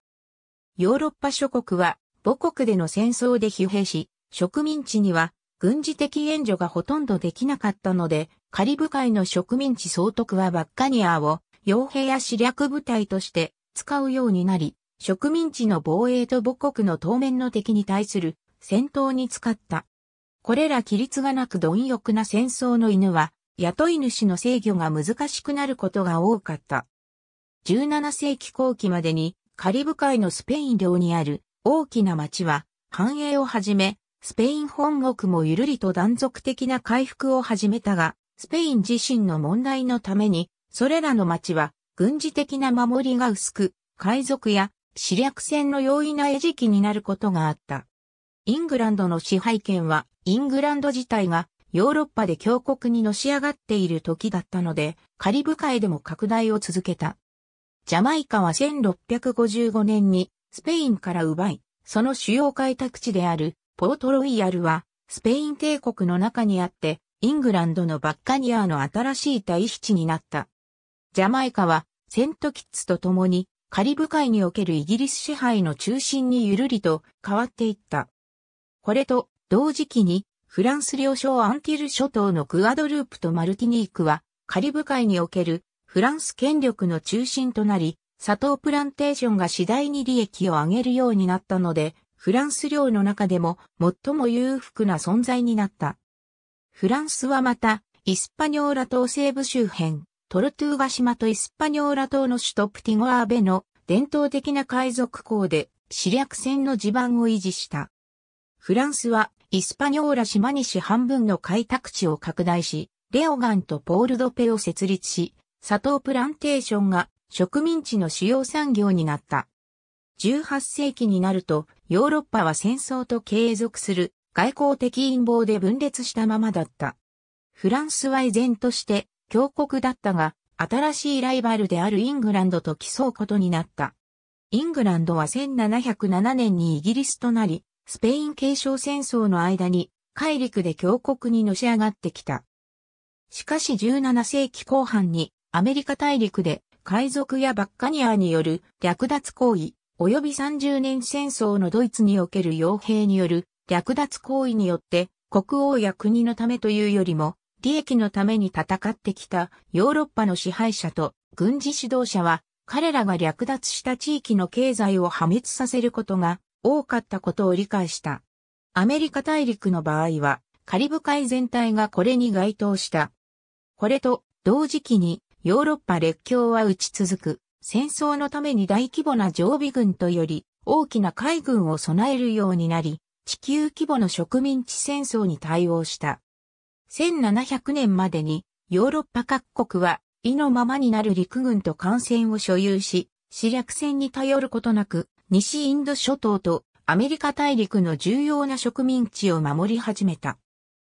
ヨーロッパ諸国は母国での戦争で疲弊し、植民地には軍事的援助がほとんどできなかったので、カリブ海の植民地総督はバッカニアを傭兵や私略部隊として使うようになり、植民地の防衛と母国の当面の敵に対する戦闘に使った。これら規律がなく貪欲な戦争の犬は、雇い主の制御が難しくなることが多かった。17世紀後期までにカリブ海のスペイン領にある大きな町は繁栄をはじめ、スペイン本国もゆるりと断続的な回復を始めたが、スペイン自身の問題のためにそれらの町は軍事的な守りが薄く、海賊や死略戦の容易な餌食になることがあった。イングランドの支配権は、イングランド自体がヨーロッパで強国にのし上がっている時だったので、カリブ海でも拡大を続けた。ジャマイカは1655年にスペインから奪い、その主要開拓地であるポートロイヤルはスペイン帝国の中にあって、イングランドのバッカニアの新しい大基地になった。ジャマイカはセントキッズと共にカリブ海におけるイギリス支配の中心にゆるりと変わっていった。これと同時期にフランス領省アンティル諸島のグアドループとマルティニークはカリブ海におけるフランス権力の中心となり、砂糖プランテーションが次第に利益を上げるようになったので、フランス領の中でも最も裕福な存在になった。フランスはまた、イスパニョーラ島西部周辺、トルトゥーバ島とイスパニョーラ島の首都プティゴアーベの伝統的な海賊港で死略船の地盤を維持した。フランスはイスパニョーラ島に市半分の開拓地を拡大し、レオガンとポールドペを設立し、砂糖プランテーションが植民地の主要産業になった。18世紀になると、ヨーロッパは戦争と継続する外交的陰謀で分裂したままだった。フランスは依然として強国だったが、新しいライバルであるイングランドと競うことになった。イングランドは1707年にイギリスとなり、スペイン継承戦争の間に、海陸で強国にのし上がってきた。しかし17世紀後半に、アメリカ大陸で、海賊やバッカニアによる略奪行為、及び30年戦争のドイツにおける傭兵による略奪行為によって、国王や国のためというよりも、利益のために戦ってきたヨーロッパの支配者と軍事指導者は彼らが略奪した地域の経済を破滅させることが多かったことを理解した。アメリカ大陸の場合はカリブ海全体がこれに該当した。これと同時期にヨーロッパ列強は打ち続く戦争のために大規模な常備軍とより大きな海軍を備えるようになり地球規模の植民地戦争に対応した。1700年までにヨーロッパ各国は意のままになる陸軍と艦船を所有し、死略船に頼ることなく西インド諸島とアメリカ大陸の重要な植民地を守り始めた。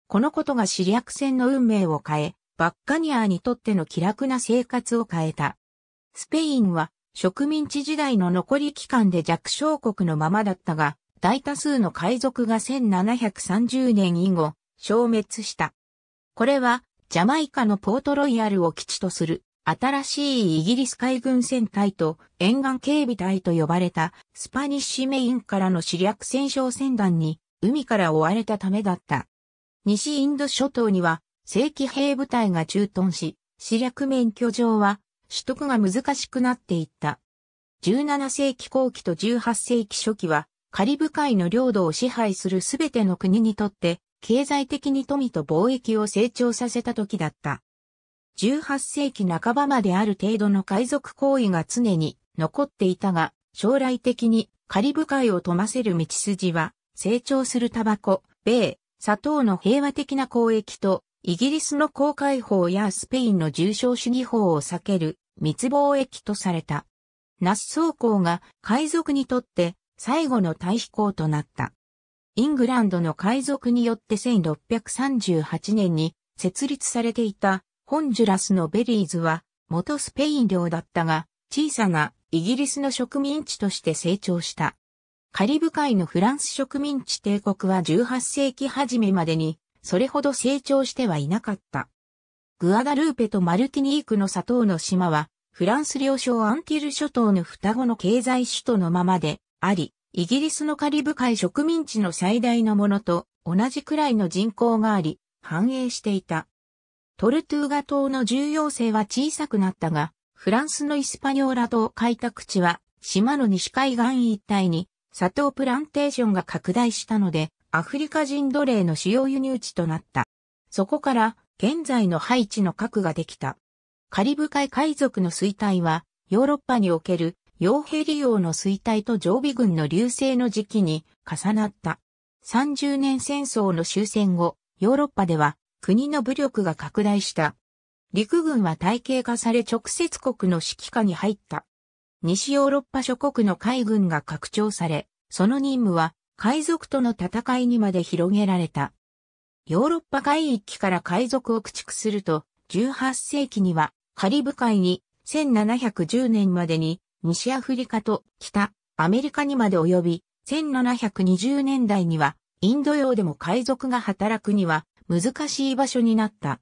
このことが死略船の運命を変え、バッカニアーにとっての気楽な生活を変えた。スペインは植民地時代の残り期間で弱小国のままだったが、大多数の海賊が1730年以後、消滅した。これは、ジャマイカのポートロイヤルを基地とする、新しいイギリス海軍戦隊と沿岸警備隊と呼ばれたスパニッシュメインからの死略戦勝船団に海から追われたためだった。西インド諸島には正規兵部隊が駐屯し、死略免許上は取得が難しくなっていった。17世紀後期と18世紀初期はカリブ海の領土を支配するすべての国にとって経済的に富と貿易を成長させた時だった。18世紀半ばまである程度の海賊行為が常に残っていたが、将来的にカリブ海を富ませる道筋は、成長するタバコ、米、砂糖の平和的な交易と、イギリスの公開法やスペインの重症主義法を避ける密貿易とされた。ナス総工が海賊にとって最後の対比港となった。イングランドの海賊によって1638年に設立されていたホンジュラスのベリーズは元スペイン領だったが小さなイギリスの植民地として成長した。カリブ海のフランス植民地帝国は18世紀初めまでにそれほど成長してはいなかった。グアダルーペとマルティニークの砂糖の島はフランス領省アンティル諸島の双子の経済首都のままであり、イギリスのカリブ海植民地の最大のものと同じくらいの人口があり、繁栄していた。トルトゥーガ島の重要性は小さくなったが、フランスのイスパニョーラ島開拓地は、島の西海岸一帯に、砂糖プランテーションが拡大したので、アフリカ人奴隷の主要輸入地となった。そこから、現在のハイチの核ができた。カリブ海海賊の衰退は、ヨーロッパにおける傭兵利用の衰退と常備軍の流星の時期に重なった。30年戦争の終戦後、ヨーロッパでは国の武力が拡大した。陸軍は体系化され直接国の指揮下に入った。西ヨーロッパ諸国の海軍が拡張され、その任務は海賊との戦いにまで広げられた。ヨーロッパ海域から海賊を駆逐すると、18世紀にはカリブ海に1710年までに西アフリカと北アメリカにまで及び、1720年代にはインド洋でも海賊が働くには難しい場所になった。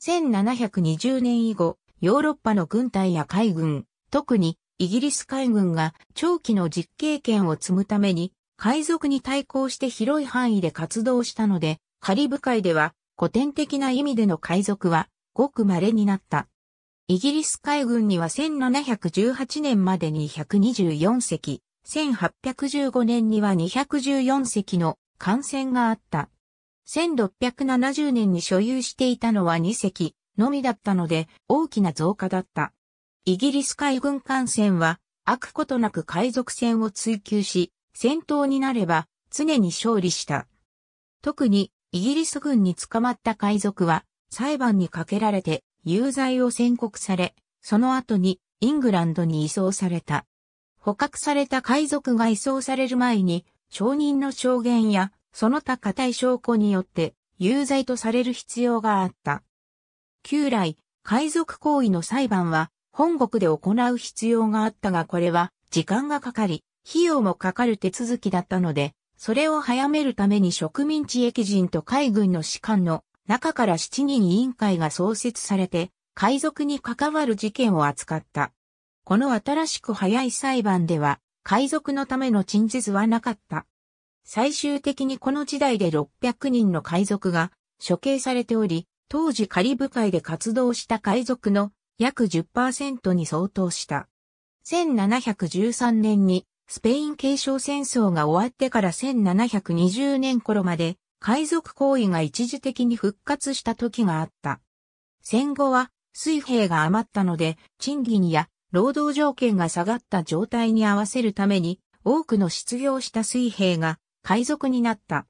1720年以後、ヨーロッパの軍隊や海軍、特にイギリス海軍が長期の実経権を積むために海賊に対抗して広い範囲で活動したので、カリブ海では古典的な意味での海賊はごく稀になった。イギリス海軍には1718年までに124隻、1815年には214隻の艦船があった。1670年に所有していたのは2隻のみだったので大きな増加だった。イギリス海軍艦船は、飽くことなく海賊船を追求し、戦闘になれば常に勝利した。特にイギリス軍に捕まった海賊は裁判にかけられて有罪を宣告され、その後にイングランドに移送された。捕獲された海賊が移送される前に、証人の証言や、その他固い証拠によって、有罪とされる必要があった。旧来、海賊行為の裁判は、本国で行う必要があったがこれは、時間がかかり、費用もかかる手続きだったので、それを早めるために植民地駅人と海軍の士官の中から7人委員会が創設されて、海賊に関わる事件を扱った。この新しく早い裁判では、海賊のための陳述はなかった。最終的にこの時代で600人の海賊が処刑されており、当時カリブ海で活動した海賊の約10%に相当した。1713年にスペイン継承戦争が終わってから1720年頃まで海賊行為が一時的に復活した時があった。戦後は水兵が余ったので、賃金や労働条件が下がった状態に合わせるために、多くの失業した水兵が海賊になった。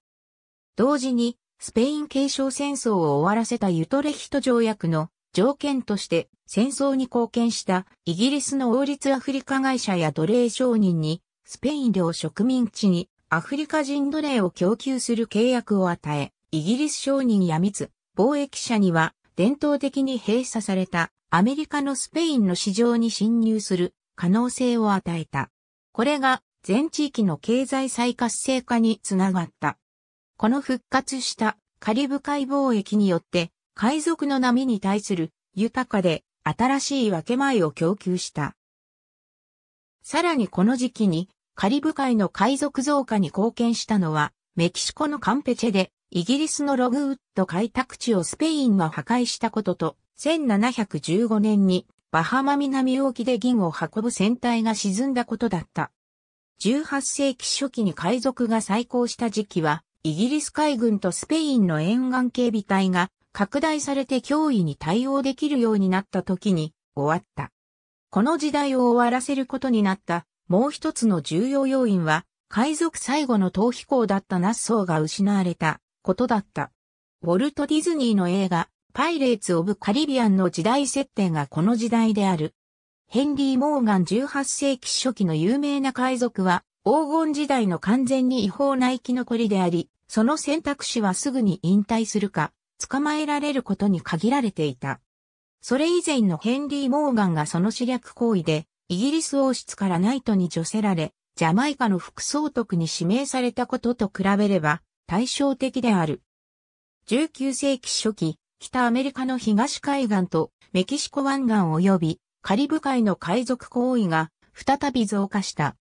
同時に、スペイン継承戦争を終わらせたユトレヒト条約の条件として戦争に貢献したイギリスの王立アフリカ会社や奴隷商人にスペイン領植民地にアフリカ人奴隷を供給する契約を与え、イギリス商人や密、貿易者には伝統的に閉鎖されたアメリカのスペインの市場に侵入する可能性を与えた。これが全地域の経済再活性化につながった。この復活したカリブ海貿易によって海賊の波に対する豊かで新しい分け前を供給した。さらにこの時期にカリブ海の海賊増加に貢献したのは、メキシコのカンペチェで、イギリスのログウッド開拓地をスペインが破壊したことと、1715年にバハマ南沖で銀を運ぶ船体が沈んだことだった。18世紀初期に海賊が再興した時期は、イギリス海軍とスペインの沿岸警備隊が拡大されて脅威に対応できるようになった時に終わった。この時代を終わらせることになったもう一つの重要要因は、海賊最後の逃避行だったナッソーが失われたことだった。ウォルト・ディズニーの映画、パイレーツ・オブ・カリビアンの時代設定がこの時代である。ヘンリー・モーガン18世紀初期の有名な海賊は、黄金時代の完全に違法な生き残りであり、その選択肢はすぐに引退するか、捕まえられることに限られていた。それ以前のヘンリー・モーガンがその死略行為で、イギリス王室からナイトに除せられ、ジャマイカの副総督に指名されたことと比べれば対照的である。19世紀初期、北アメリカの東海岸とメキシコ湾岸及びカリブ海の海賊行為が再び増加した。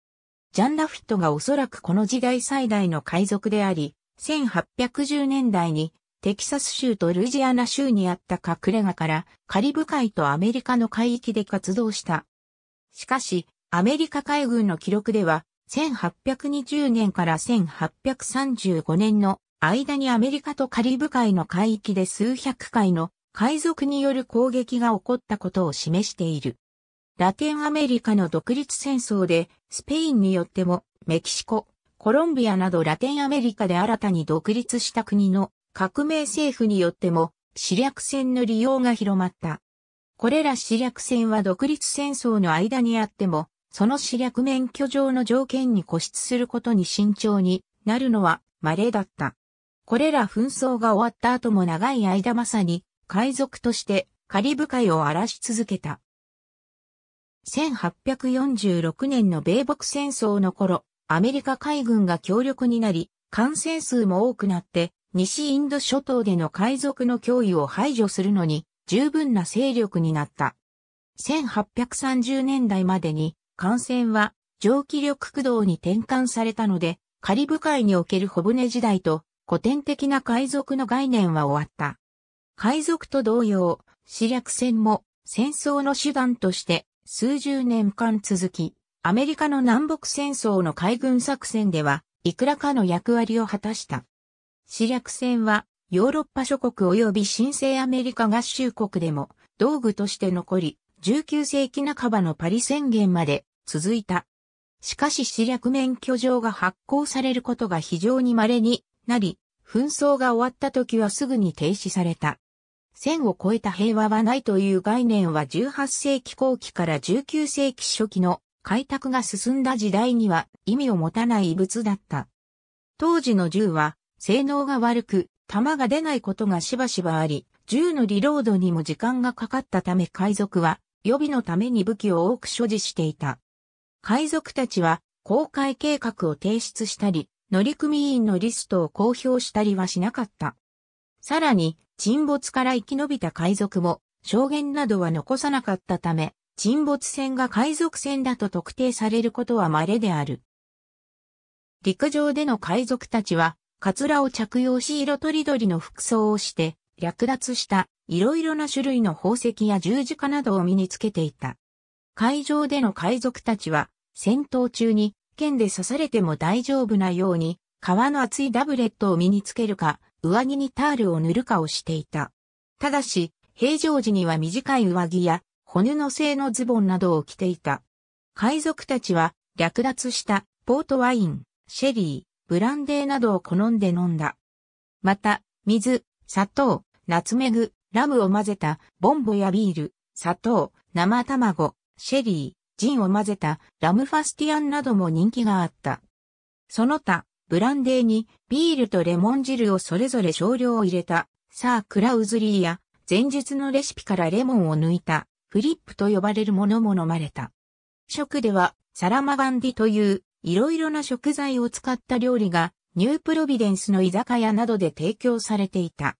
ジャン・ラフィットがおそらくこの時代最大の海賊であり、1810年代にテキサス州とルイジアナ州にあった隠れ家からカリブ海とアメリカの海域で活動した。しかし、アメリカ海軍の記録では、1820年から1835年の間にアメリカとカリブ海の海域で数百回の海賊による攻撃が起こったことを示している。ラテンアメリカの独立戦争で、スペインによっても、メキシコ、コロンビアなどラテンアメリカで新たに独立した国の革命政府によっても、視略戦の利用が広まった。これら私略戦は独立戦争の間にあっても、その私略免許上の条件に固執することに慎重になるのは稀だった。これら紛争が終わった後も長い間まさに海賊としてカリブ海を荒らし続けた。1846年の米北戦争の頃、アメリカ海軍が強力になり、感染数も多くなって、西インド諸島での海賊の脅威を排除するのに十分な勢力になった。1830年代までに艦船は蒸気力駆動に転換されたので、カリブ海における小舟時代と古典的な海賊の概念は終わった。海賊と同様、死略船も戦争の手段として数十年間続き、アメリカの南北戦争の海軍作戦では、いくらかの役割を果たした。死略船はヨーロッパ諸国及び新生アメリカ合衆国でも道具として残り、19世紀半ばのパリ宣言まで続いた。しかし私略免許状が発行されることが非常に稀になり、紛争が終わった時はすぐに停止された。線を超えた平和はないという概念は18世紀後期から19世紀初期の開拓が進んだ時代には意味を持たない異物だった。当時の銃は性能が悪く弾が出ないことがしばしばあり、銃のリロードにも時間がかかったため海賊は予備のために武器を多く所持していた。海賊たちは公開計画を提出したり、乗組員のリストを公表したりはしなかった。さらに、沈没から生き延びた海賊も証言などは残さなかったため、沈没船が海賊船だと特定されることは稀である。陸上での海賊たちはカツラを着用し色とりどりの服装をして略奪したいろいろな種類の宝石や十字架などを身につけていた。会場での海賊たちは戦闘中に剣で刺されても大丈夫なように革の厚いダブレットを身につけるか上着にタールを塗るかをしていた。ただし平常時には短い上着や骨の製のズボンなどを着ていた。海賊たちは略奪したポートワイン、シェリー、ブランデーなどを好んで飲んだ。また、水、砂糖、ナツメグ、ラムを混ぜたボンボやビール、砂糖、生卵、シェリー、ジンを混ぜたラムファスティアンなども人気があった。その他、ブランデーにビールとレモン汁をそれぞれ少量を入れたサークラウズリーや前述のレシピからレモンを抜いたフリップと呼ばれるものも飲まれた。食ではサラマガンディといういろいろな食材を使った料理がニュープロビデンスの居酒屋などで提供されていた。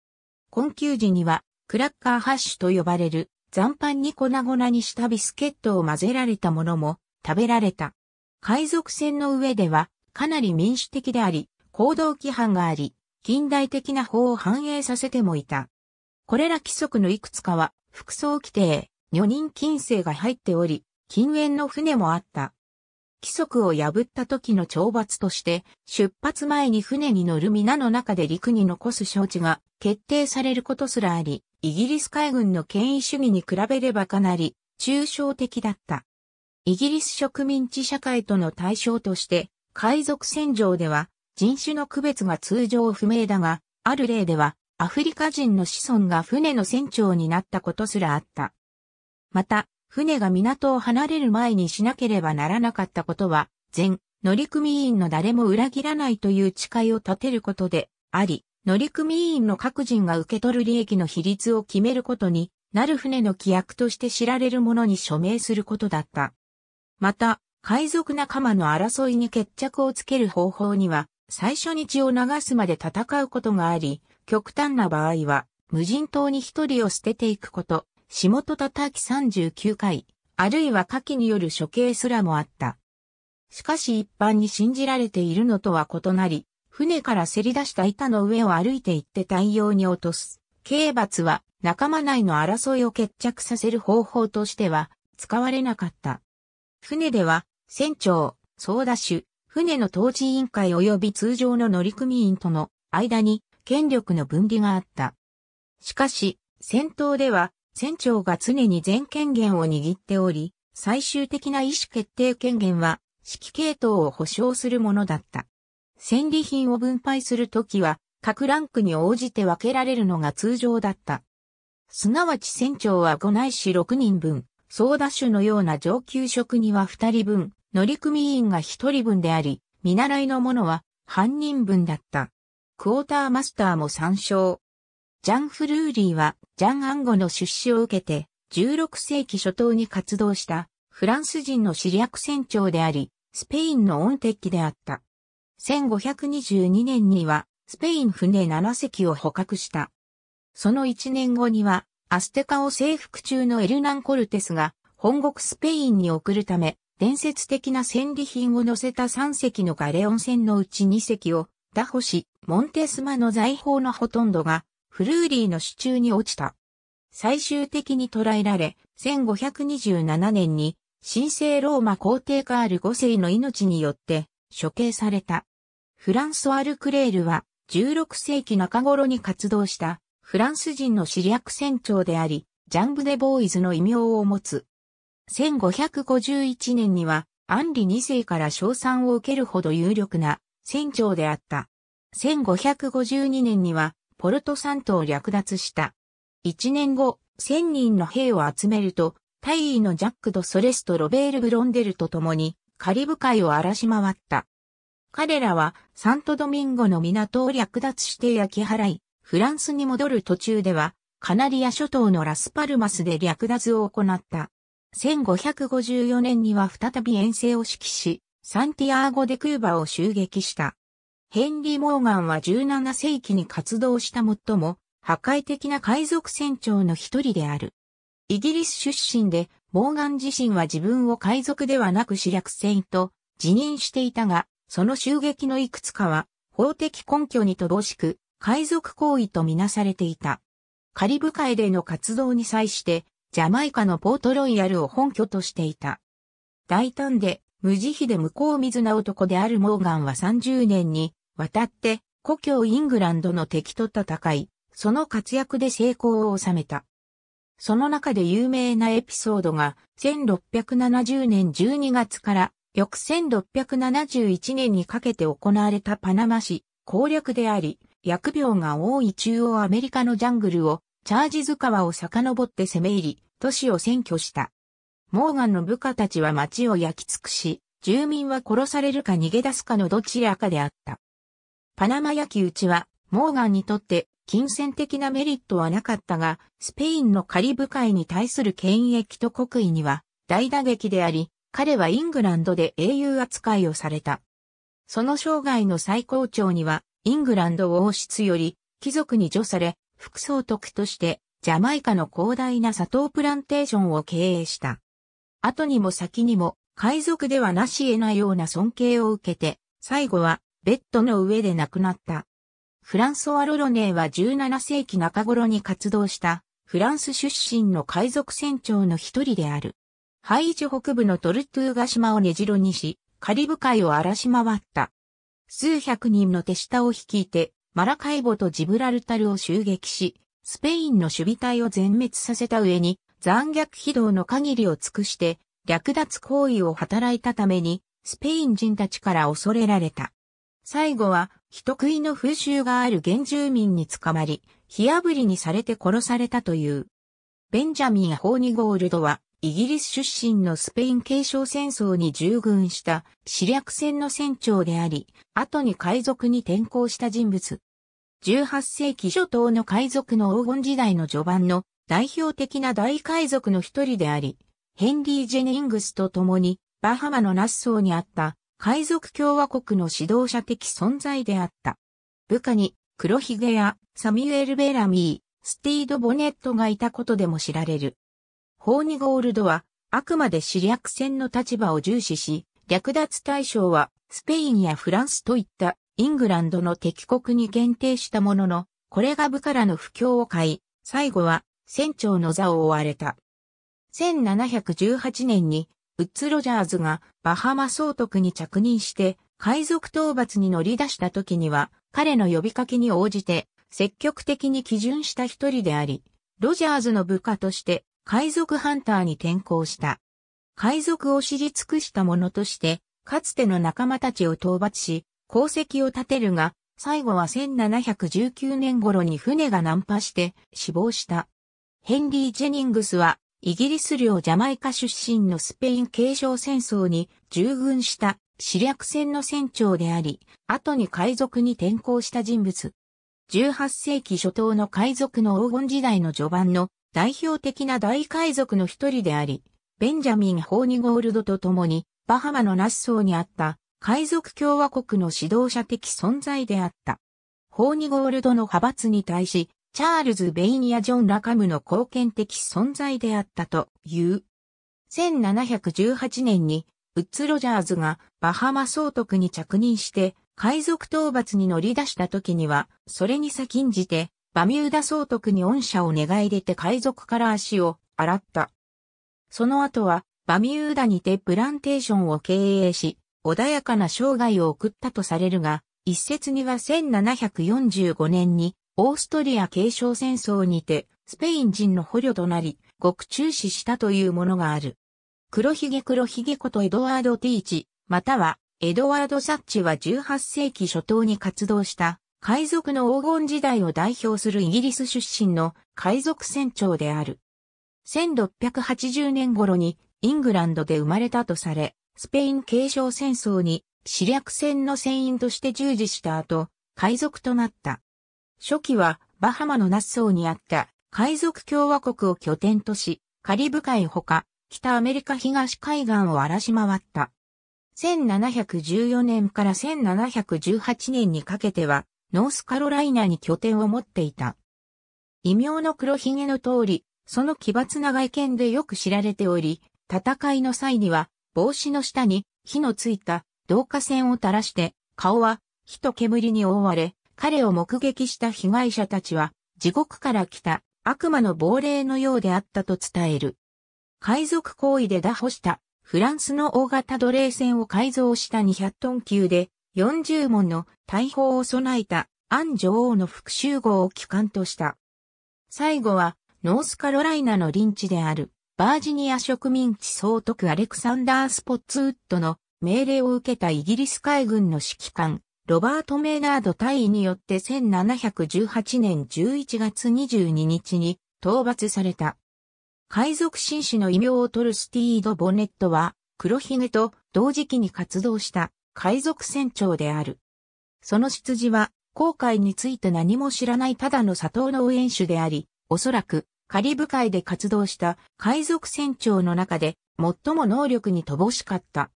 困窮時にはクラッカーハッシュと呼ばれる残飯に粉々にしたビスケットを混ぜられたものも食べられた。海賊船の上ではかなり民主的であり、行動規範があり、近代的な法を反映させてもいた。これら規則のいくつかは服装規定、女人禁制が入っており、禁煙の船もあった。規則を破った時の懲罰として、出発前に船に乗る皆の中で陸に残す承知が決定されることすらあり、イギリス海軍の権威主義に比べればかなり抽象的だった。イギリス植民地社会との対象として、海賊船上では人種の区別が通常不明だが、ある例ではアフリカ人の子孫が船の船長になったことすらあった。また、船が港を離れる前にしなければならなかったことは、全乗組員の誰も裏切らないという誓いを立てることであり、乗組員の各人が受け取る利益の比率を決めることになる船の規約として知られるものに署名することだった。また、海賊仲間の争いに決着をつける方法には、最初に血を流すまで戦うことがあり、極端な場合は、無人島に一人を捨てていくこと、下戸叩き39回、あるいは下記による処刑すらもあった。しかし一般に信じられているのとは異なり、船からせり出した板の上を歩いて行って対応に落とす。刑罰は仲間内の争いを決着させる方法としては使われなかった。船では船長、操舵手、船の当時委員会及び通常の乗組員との間に権力の分離があった。しかし、戦闘では船長が常に全権限を握っており、最終的な意思決定権限は、指揮系統を保障するものだった。戦利品を分配するときは、各ランクに応じて分けられるのが通常だった。すなわち船長は5内市し6人分、操舵手のような上級職には2人分、乗組員が1人分であり、見習いの者は半人分だった。クォーターマスターも参照。ジャン・フルーリーは、ジャン・アンゴの出資を受けて、16世紀初頭に活動した、フランス人の知略船長であり、スペインの恩敵であった。1522年には、スペイン船7隻を捕獲した。その1年後には、アステカを征服中のエルナン・コルテスが、本国スペインに送るため、伝説的な戦利品を乗せた3隻のガレオン船のうち2隻を、ダホし、モンテスマの財宝のほとんどが、フルーリーの手中に落ちた。最終的に捕らえられ、1527年に神聖ローマ皇帝カール5世の命によって処刑された。フランソアルクレールは16世紀中頃に活動したフランス人の知略船長であり、ジャンブ・デ・ボーイズの異名を持つ。1551年にはアンリ2世から賞賛を受けるほど有力な船長であった。1552年にはポルトサントを略奪した。1年後、1000人の兵を集めると、大尉のジャック・ド・ソレスとロベール・ブロンデルと共に、カリブ海を荒らし回った。彼らは、サントドミンゴの港を略奪して焼き払い、フランスに戻る途中では、カナリア諸島のラスパルマスで略奪を行った。1554年には再び遠征を指揮し、サンティアーゴ・デ・クーバを襲撃した。ヘンリー・モーガンは17世紀に活動した最も破壊的な海賊船長の一人である。イギリス出身で、モーガン自身は自分を海賊ではなく主略船と辞任していたが、その襲撃のいくつかは法的根拠に乏しく、海賊行為とみなされていた。カリブ海での活動に際して、ジャマイカのポートロイヤルを本拠としていた。大胆で、無慈悲で無効水な男であるモーガンは30年に、渡って、故郷イングランドの敵と戦い、その活躍で成功を収めた。その中で有名なエピソードが、1670年12月から翌1671年にかけて行われたパナマ市攻略であり、薬病が多い中央アメリカのジャングルをチャージズ川を遡って攻め入り、都市を占拠した。モーガンの部下たちは町を焼き尽くし、住民は殺されるか逃げ出すかのどちらかであった。パナマ焼き打ちは、モーガンにとって金銭的なメリットはなかったが、スペインのカリブ海に対する権益と国威には大打撃であり、彼はイングランドで英雄扱いをされた。その生涯の最高潮には、イングランド王室より貴族に除され、副総督としてジャマイカの広大な砂糖プランテーションを経営した。後にも先にも海賊ではなし得ないような尊敬を受けて、最後はベッドの上で亡くなった。フランソワ・ロロネーは17世紀中頃に活動したフランス出身の海賊船長の一人である。ハイジ北部のトルトゥーガ島を根城にし、カリブ海を荒らし回った。数百人の手下を率いて、マラカイボとジブラルタルを襲撃し、スペインの守備隊を全滅させた上に、残虐非道の限りを尽くして、略奪行為を働いたために、スペイン人たちから恐れられた。最後は人食いの風習がある原住民に捕まり、火炙りにされて殺されたという。ベンジャミン・ホーニゴールドは、イギリス出身のスペイン継承戦争に従軍した死略戦の船長であり、後に海賊に転向した人物。18世紀初頭の海賊の黄金時代の序盤の代表的な大海賊の一人であり、ヘンリー・ジェニングスと共にバハマのナッソーにあった海賊共和国の指導者的存在であった。部下に黒ひげやサミュエル・ベラミー、スティード・ボネットがいたことでも知られる。ホーニゴールドはあくまで主略戦の立場を重視し、略奪対象はスペインやフランスといったイングランドの敵国に限定したものの、これが部からの不況を買い、最後は船長の座を追われた。1718年にウッズ・ロジャーズがバハマ総督に着任して海賊討伐に乗り出した時には彼の呼びかけに応じて積極的に基準した一人であり、ロジャーズの部下として海賊ハンターに転向した。海賊を知り尽くした者として、かつての仲間たちを討伐し、功績を立てるが、最後は1719年頃に船が難破して死亡した。ヘンリー・ジェニングスはイギリス領ジャマイカ出身のスペイン継承戦争に従軍した死略戦の船長であり、後に海賊に転向した人物。18世紀初頭の海賊の黄金時代の序盤の代表的な大海賊の一人であり、ベンジャミン・ホーニゴールドと共に、バハマのナッソーにあった海賊共和国の指導者的存在であった。ホーニゴールドの派閥に対し、チャールズ・ベインやジョン・ラカムの貢献的存在であったという。1718年に、ウッズ・ロジャーズがバハマ総督に着任して、海賊討伐に乗り出した時には、それに先んじて、バミューダ総督に恩赦を願い出て海賊から足を洗った。その後は、バミューダにてプランテーションを経営し、穏やかな生涯を送ったとされるが、一説には1745年にオーストリア継承戦争にて、スペイン人の捕虜となり、獄中死したというものがある。黒ひげ黒ひげことエドワード・ティーチ、または、エドワード・サッチは18世紀初頭に活動した、海賊の黄金時代を代表するイギリス出身の海賊船長である。1680年頃にイングランドで生まれたとされ、スペイン継承戦争に死略戦の船員として従事した後、海賊となった。初期はバハマのナッソーにあった海賊共和国を拠点とし、カリブ海ほか、北アメリカ東海岸を荒らし回った。1714年から1718年にかけては、ノースカロライナに拠点を持っていた。異名の黒ひげの通り、その奇抜な外見でよく知られており、戦いの際には、帽子の下に火のついた導火線を垂らして、顔は火と煙に覆われ、彼を目撃した被害者たちは、地獄から来た悪魔の亡霊のようであったと伝える。海賊行為で打破したフランスの大型奴隷船を改造した200トン級で40門の大砲を備えたアン女王の復讐号を帰還とした。最後はノースカロライナの臨地であるバージニア植民地総督アレクサンダー・スポッツウッドの命令を受けたイギリス海軍の指揮官ロバート・メイナード大尉によって1718年11月22日に討伐された。海賊紳士の異名を取るスティード・ボネットは、黒ひげと同時期に活動した海賊船長である。その出自は、航海について何も知らないただの佐藤の応援手であり、おそらくカリブ海で活動した海賊船長の中で最も能力に乏しかった。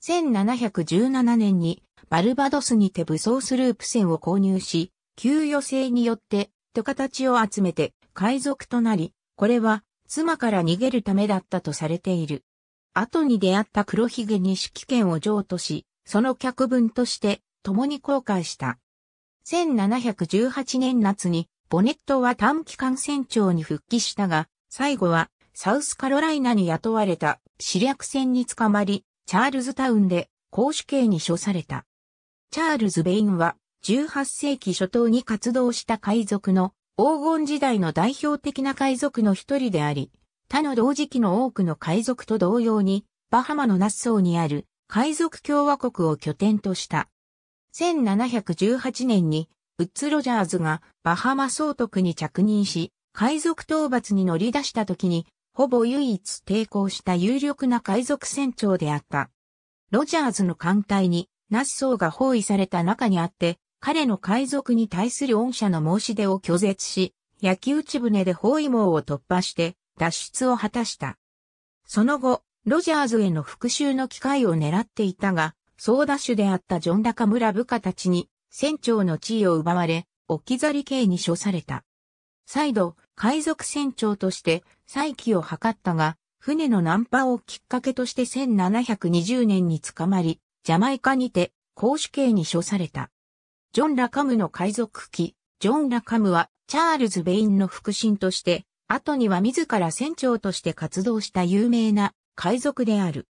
1717年にバルバドスにて武装スループ船を購入し、給与制によって、と形を集めて、海賊となり、これは、妻から逃げるためだったとされている。後に出会った黒ひげに指揮権を譲渡し、その脚分として、共に公開した。1718年夏に、ボネットは短期間船長に復帰したが、最後は、サウスカロライナに雇われた、死略船に捕まり、チャールズタウンで公主刑に処された。チャールズ・ベインは18世紀初頭に活動した海賊の黄金時代の代表的な海賊の一人であり、他の同時期の多くの海賊と同様に、バハマのナッソーにある海賊共和国を拠点とした。1718年に、ウッズ・ロジャーズがバハマ総督に着任し、海賊討伐に乗り出した時に、ほぼ唯一抵抗した有力な海賊船長であった。ロジャーズの艦隊にナッソーが包囲された中にあって、彼の海賊に対する恩赦の申し出を拒絶し、焼き打ち船で包囲網を突破して脱出を果たした。その後、ロジャーズへの復讐の機会を狙っていたが、ダッシュであったジョン・ダカ村部下たちに船長の地位を奪われ、置き去り刑に処された。再度、海賊船長として再起を図ったが、船のナンパをきっかけとして1720年に捕まり、ジャマイカにて、公主刑に処された。ジョン・ラカムの海賊機、ジョン・ラカムは、チャールズ・ベインの腹心として、後には自ら船長として活動した有名な海賊である。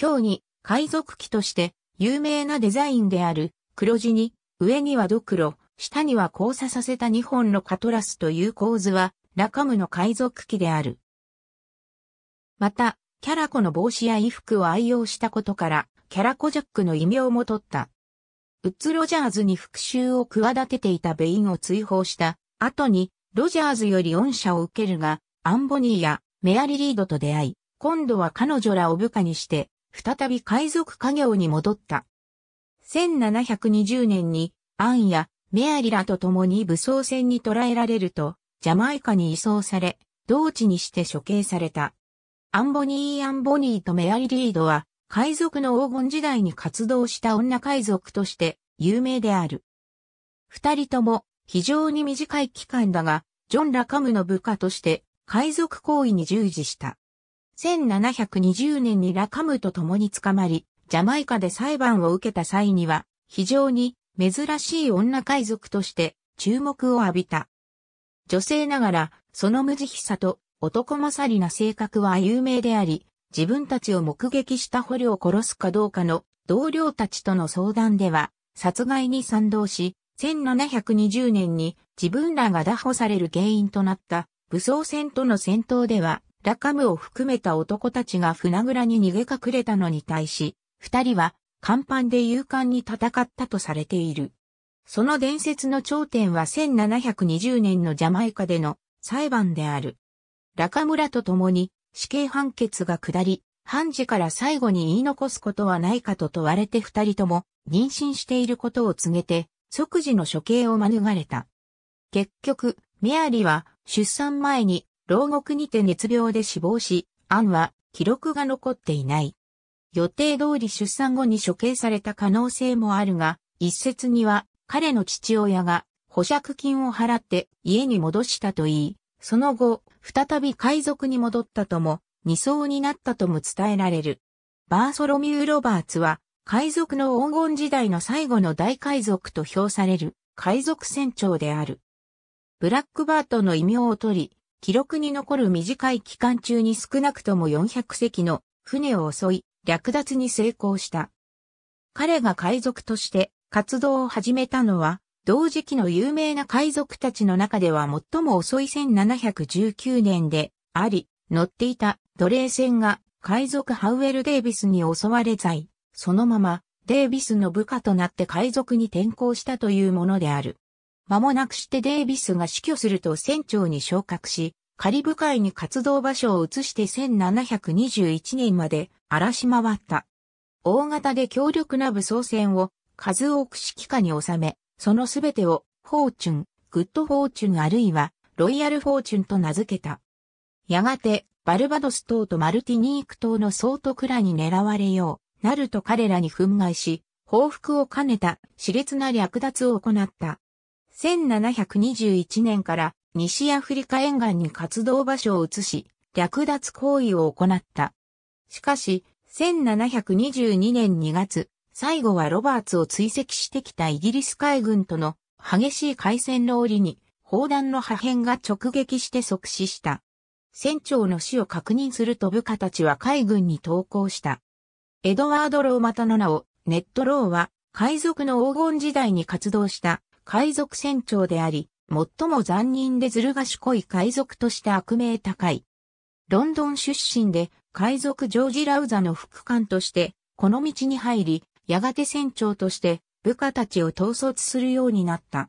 今日に、海賊機として、有名なデザインである、黒地に、上にはドクロ、下には交差させた2本のカトラスという構図は、ラカムの海賊機である。また、キャラコの帽子や衣服を愛用したことから、キャラコジャックの異名も取った。ウッズ・ロジャーズに復讐を企てていたベインを追放した後に、ロジャーズより恩赦を受けるが、アンボニーやメアリリードと出会い、今度は彼女らを部下にして、再び海賊家業に戻った。1720年に、アンやメアリらと共に武装船に捕らえられると、ジャマイカに移送され、同地にして処刑された。アンボニー・アンボニーとメアリリードは、海賊の黄金時代に活動した女海賊として有名である。二人とも非常に短い期間だが、ジョン・ラカムの部下として海賊行為に従事した。1720年にラカムと共に捕まり、ジャマイカで裁判を受けた際には、非常に珍しい女海賊として注目を浴びた。女性ながら、その無慈悲さと男勝りな性格は有名であり、自分たちを目撃した捕虜を殺すかどうかの同僚たちとの相談では、殺害に賛同し、1720年に自分らが打破される原因となった武装戦との戦闘では、ラカムを含めた男たちが船倉に逃げ隠れたのに対し、二人は甲板で勇敢に戦ったとされている。その伝説の頂点は1720年のジャマイカでの裁判である。中村と共に死刑判決が下り、判事から最後に言い残すことはないかと問われて二人とも妊娠していることを告げて即時の処刑を免れた。結局、メアリは出産前に牢獄にて熱病で死亡し、アンは記録が残っていない。予定通り出産後に処刑された可能性もあるが、一説には彼の父親が保釈金を払って家に戻したと言い、その後、再び海賊に戻ったとも、二層になったとも伝えられる。バーソロミュー・ロバーツは、海賊の黄金時代の最後の大海賊と評される海賊船長である。ブラックバートの異名を取り、記録に残る短い期間中に少なくとも400隻の船を襲い、略奪に成功した。彼が海賊として活動を始めたのは、同時期の有名な海賊たちの中では最も遅い1719年であり、乗っていた奴隷船が海賊ハウエル・デイビスに襲われ罪、そのままデイビスの部下となって海賊に転向したというものである。間もなくしてデイビスが死去すると船長に昇格し、カリブ海に活動場所を移して1721年まで荒らし回った。大型で強力な武装船を数多く指揮下に収め、そのすべてを、フォーチュン、グッドフォーチュンあるいは、ロイヤルフォーチュンと名付けた。やがて、バルバドス島とマルティニーク島の総督らに狙われよう、なると彼らに憤慨し、報復を兼ねた熾烈な略奪を行った。1721年から西アフリカ沿岸に活動場所を移し、略奪行為を行った。しかし、1722年2月、最後はロバーツを追跡してきたイギリス海軍との激しい海戦の折に砲弾の破片が直撃して即死した。船長の死を確認すると部下たちは海軍に投降した。エドワード・ローマタの名を、ネット・ローは、海賊の黄金時代に活動した海賊船長であり、最も残忍でずる賢い海賊として悪名高い。ロンドン出身で海賊ジョージ・ラウザの副官として、この道に入り、やがて船長として部下たちを統率するようになった。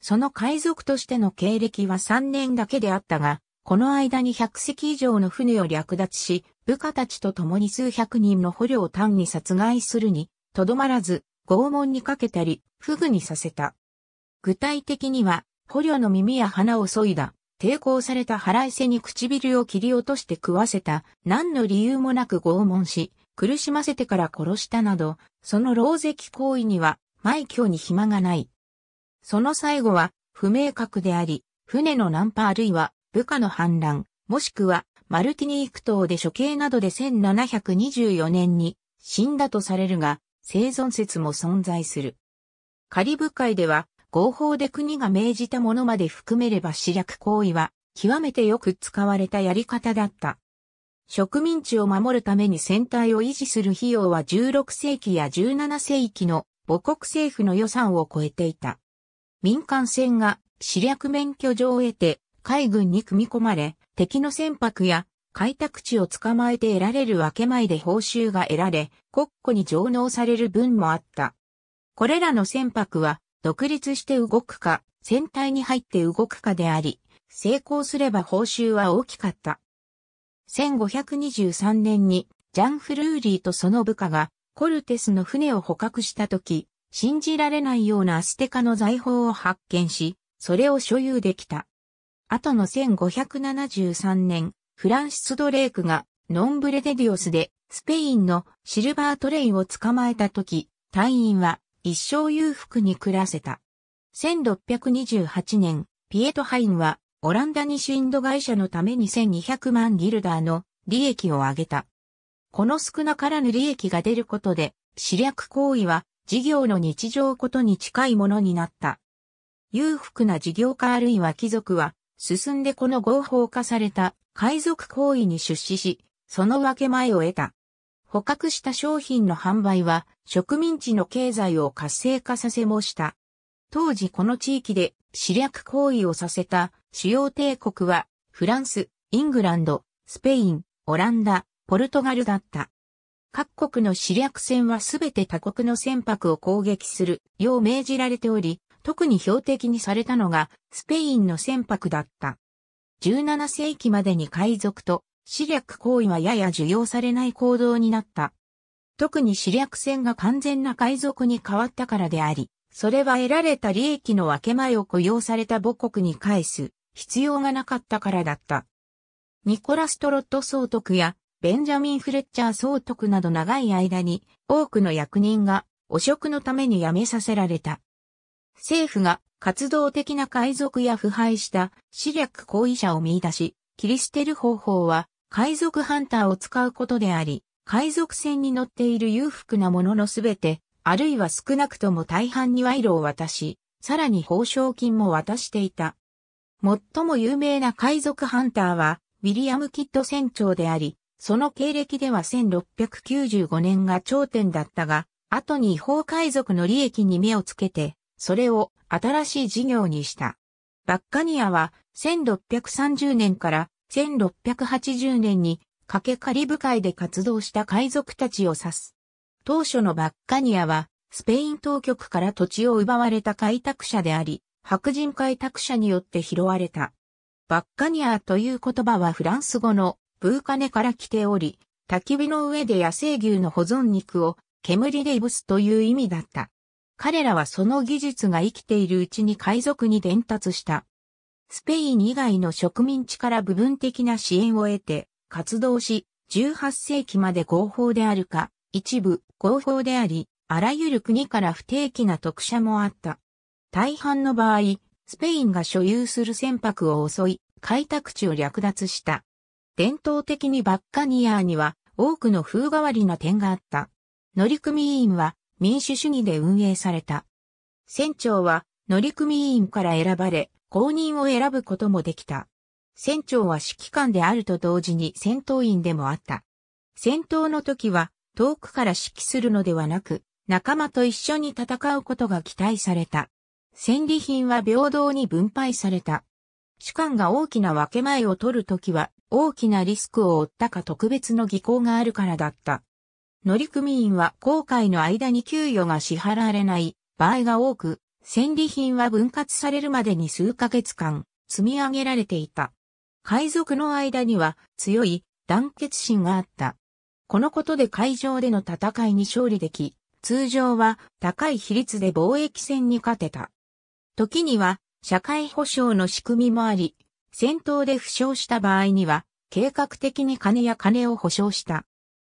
その海賊としての経歴は3年だけであったが、この間に100隻以上の船を略奪し、部下たちと共に数百人の捕虜を単に殺害するに、とどまらず、拷問にかけたり、不具にさせた。具体的には、捕虜の耳や鼻を削いだ、抵抗された腹いせに唇を切り落として食わせた、何の理由もなく拷問し、苦しませてから殺したなど、その牢石行為には、埋挙に暇がない。その最後は、不明確であり、船のナンパあるいは、部下の反乱、もしくは、マルティニーク島で処刑などで1724年に死んだとされるが、生存説も存在する。カリブ海では、合法で国が命じたものまで含めれば死略行為は、極めてよく使われたやり方だった。植民地を守るために船体を維持する費用は16世紀や17世紀の母国政府の予算を超えていた。民間船が死略免許状を得て海軍に組み込まれ、敵の船舶や開拓地を捕まえて得られる分け前で報酬が得られ、国庫に上納される分もあった。これらの船舶は独立して動くか、船体に入って動くかであり、成功すれば報酬は大きかった。1523年にジャン・フルーリーとその部下がコルテスの船を捕獲した時、信じられないようなアステカの財宝を発見し、それを所有できた。後の1573年、フランシス・ドレークがノンブレデディオスでスペインのシルバートレイを捕まえた時、隊員は一生裕福に暮らせた。1628年、ピエトハインはオランダ西インド会社のために1200万ギルダーの利益を上げた。この少なからぬ利益が出ることで、私略行為は事業の日常ことに近いものになった。裕福な事業家あるいは貴族は、進んでこの合法化された海賊行為に出資し、その分け前を得た。捕獲した商品の販売は植民地の経済を活性化させもした。当時この地域で私略行為をさせた主要帝国は、フランス、イングランド、スペイン、オランダ、ポルトガルだった。各国の死略船はすべて他国の船舶を攻撃するよう命じられており、特に標的にされたのがスペインの船舶だった。17世紀までに海賊と死略行為はやや受容されない行動になった。特に死略船が完全な海賊に変わったからであり、それは得られた利益の分け前を雇用された母国に返す必要がなかったからだった。ニコラス・トロット総督やベンジャミン・フレッチャー総督など長い間に多くの役人が汚職のために辞めさせられた。政府が活動的な海賊や腐敗した死略行為者を見出し、切り捨てる方法は海賊ハンターを使うことであり、海賊船に乗っている裕福なののすべて、あるいは少なくとも大半に賄賂を渡し、さらに報奨金も渡していた。最も有名な海賊ハンターは、ウィリアム・キッド船長であり、その経歴では1695年が頂点だったが、後に違法海賊の利益に目をつけて、それを新しい事業にした。バッカニアは1630年から1680年にかけカリブ海で活動した海賊たちを指す。当初のバッカニアはスペイン当局から土地を奪われた開拓者であり、白人開拓者によって拾われた。バッカニアという言葉はフランス語のブーカネから来ており、焚き火の上で野生牛の保存肉を煙でいぶすという意味だった。彼らはその技術が生きているうちに海賊に伝達した。スペイン以外の植民地から部分的な支援を得て活動し、18世紀まで合法であるか、一部合法であり、あらゆる国から不定期な特赦もあった。大半の場合、スペインが所有する船舶を襲い、開拓地を略奪した。伝統的にバッカニアーには多くの風変わりな点があった。乗組員は民主主義で運営された。船長は乗組員から選ばれ、公認を選ぶこともできた。船長は指揮官であると同時に戦闘員でもあった。戦闘の時は遠くから指揮するのではなく、仲間と一緒に戦うことが期待された。戦利品は平等に分配された。主官が大きな分け前を取るときは、大きなリスクを負ったか特別の技巧があるからだった。乗組員は航海の間に給与が支払われない場合が多く、戦利品は分割されるまでに数ヶ月間積み上げられていた。海賊の間には強い団結心があった。このことで海上での戦いに勝利でき、通常は高い比率で貿易戦に勝てた。時には社会保障の仕組みもあり、戦闘で負傷した場合には、計画的に金や金を保障した。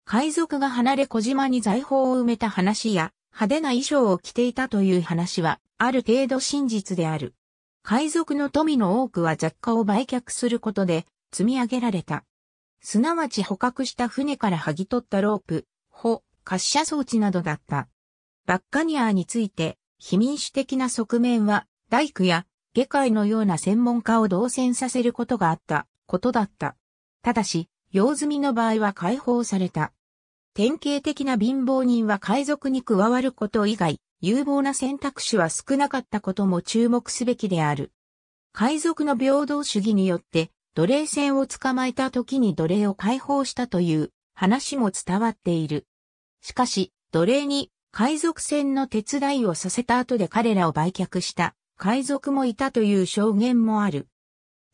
海賊が離れ小島に財宝を埋めた話や、派手な衣装を着ていたという話は、ある程度真実である。海賊の富の多くは雑貨を売却することで、積み上げられた。すなわち捕獲した船から剥ぎ取ったロープ、帆、滑車装置などだった。バッカニアについて、非民主的な側面は大工や外科医のような専門家を動線させることがあったことだった。ただし、用済みの場合は解放された。典型的な貧乏人は海賊に加わること以外、有望な選択肢は少なかったことも注目すべきである。海賊の平等主義によって、奴隷船を捕まえた時に奴隷を解放したという話も伝わっている。しかし、奴隷に海賊船の手伝いをさせた後で彼らを売却した海賊もいたという証言もある。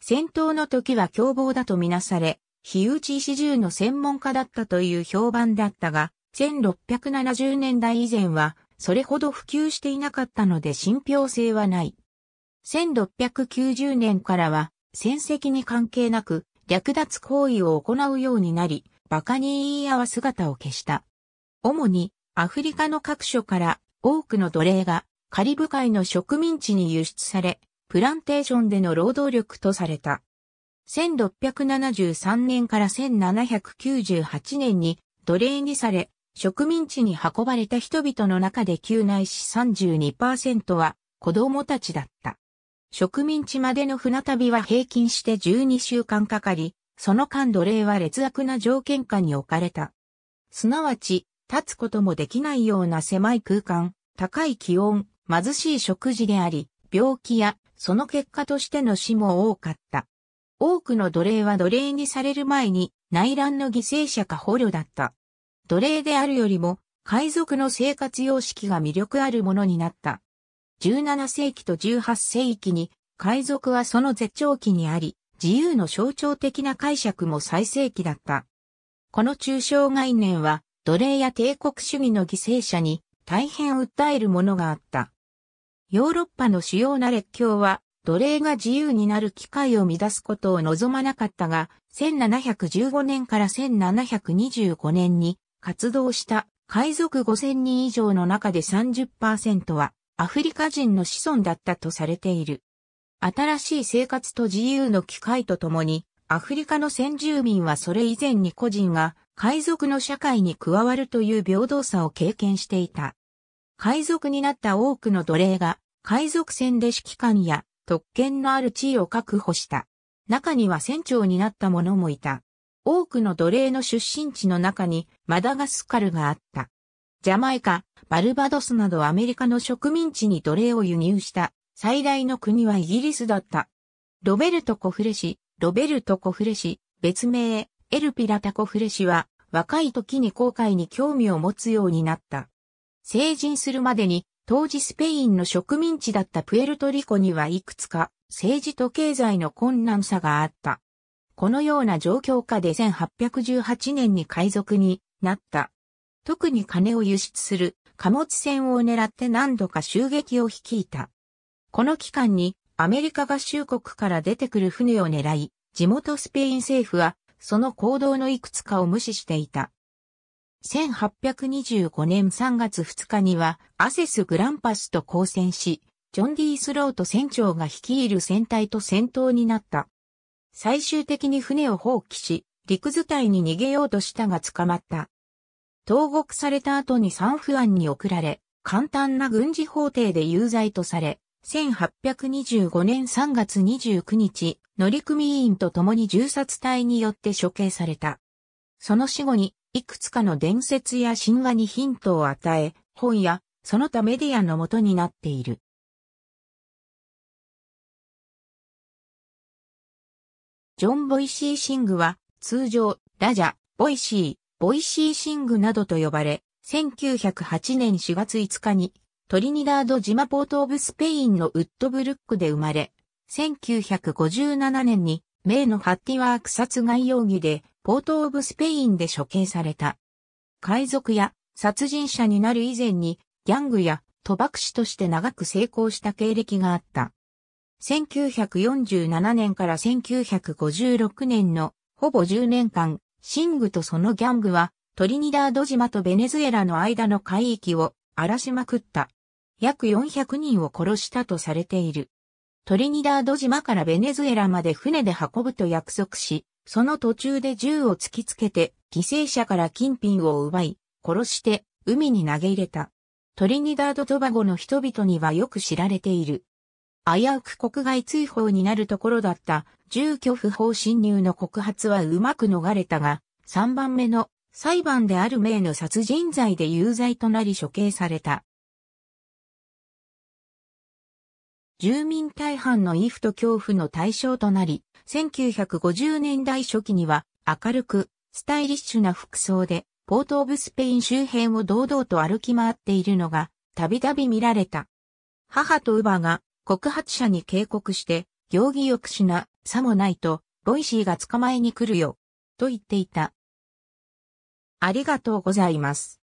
戦闘の時は凶暴だとみなされ、火打ち石銃の専門家だったという評判だったが、1670年代以前は、それほど普及していなかったので信憑性はない。1690年からは、戦績に関係なく、略奪行為を行うようになり、バカに言い合わ姿を消した。主に、アフリカの各所から多くの奴隷がカリブ海の植民地に輸出され、プランテーションでの労働力とされた。1673年から1798年に奴隷にされ、植民地に運ばれた人々の中で旧ないし32%は子供たちだった。植民地までの船旅は平均して12週間かかり、その間奴隷は劣悪な条件下に置かれた。すなわち、立つこともできないような狭い空間、高い気温、貧しい食事であり、病気やその結果としての死も多かった。多くの奴隷は奴隷にされる前に内乱の犠牲者か捕虜だった。奴隷であるよりも海賊の生活様式が魅力あるものになった。17世紀と18世紀に海賊はその絶頂期にあり、自由の象徴的な解釈も最盛期だった。この抽象概念は奴隷や帝国主義の犠牲者に大変訴えるものがあった。ヨーロッパの主要な列強は、奴隷が自由になる機会を乱すことを望まなかったが、1715年から1725年に活動した海賊5000人以上の中で30%はアフリカ人の子孫だったとされている。新しい生活と自由の機会とともに、アフリカの先住民はそれ以前に個人が海賊の社会に加わるという平等さを経験していた。海賊になった多くの奴隷が、海賊船で指揮官や特権のある地位を確保した。中には船長になった者もいた。多くの奴隷の出身地の中にマダガスカルがあった。ジャマイカ、バルバドスなどアメリカの植民地に奴隷を輸入した最大の国はイギリスだった。ロベルト・コフレシ、ロベルト・コフレシ、別名、エルピラタ・コフレシは若い時に航海に興味を持つようになった。成人するまでに、当時スペインの植民地だったプエルトリコにはいくつか政治と経済の困難さがあった。このような状況下で1818年に海賊になった。特に金を輸出する貨物船を狙って何度か襲撃を率いた。この期間にアメリカ合衆国から出てくる船を狙い、地元スペイン政府はその行動のいくつかを無視していた。1825年3月2日にはアセスグランパスと交戦し、ジョン・ディースロート船長が率いる船隊と戦闘になった。最終的に船を放棄し、陸図隊に逃げようとしたが捕まった。投獄された後にサンフアンに送られ、簡単な軍事法廷で有罪とされ、1825年3月29日、乗組員と共に銃殺隊によって処刑された。その死後にいくつかの伝説や神話にヒントを与え、本やその他メディアの元になっている。ジョン・ボイシー・シングは、通常、ラジャ、ボイシー、ボイシー・シングなどと呼ばれ、1908年4月5日に、トリニダード島ポート・オブ・スペインのウッドブルックで生まれ、1957年に、名のハッティワーク殺害容疑でポート・オブ・スペインで処刑された。海賊や殺人者になる以前にギャングや賭博士として長く成功した経歴があった。1947年から1956年のほぼ10年間、シングとそのギャングはトリニダード島とベネズエラの間の海域を荒らしまくった。約400人を殺したとされている。トリニダード島からベネズエラまで船で運ぶと約束し、その途中で銃を突きつけて、犠牲者から金品を奪い、殺して海に投げ入れた。トリニダード・トバゴの人々にはよく知られている。危うく国外追放になるところだった住居不法侵入の告発はうまく逃れたが、3番目の裁判である名の殺人罪で有罪となり処刑された。住民大半の畏フと恐怖の対象となり、1950年代初期には明るくスタイリッシュな服装でポート・オブ・スペイン周辺を堂々と歩き回っているのがたびたび見られた。母と乳母が告発者に警告して、行儀よくしな、さもないと、ボイシーが捕まえに来るよ、と言っていた。ありがとうございます。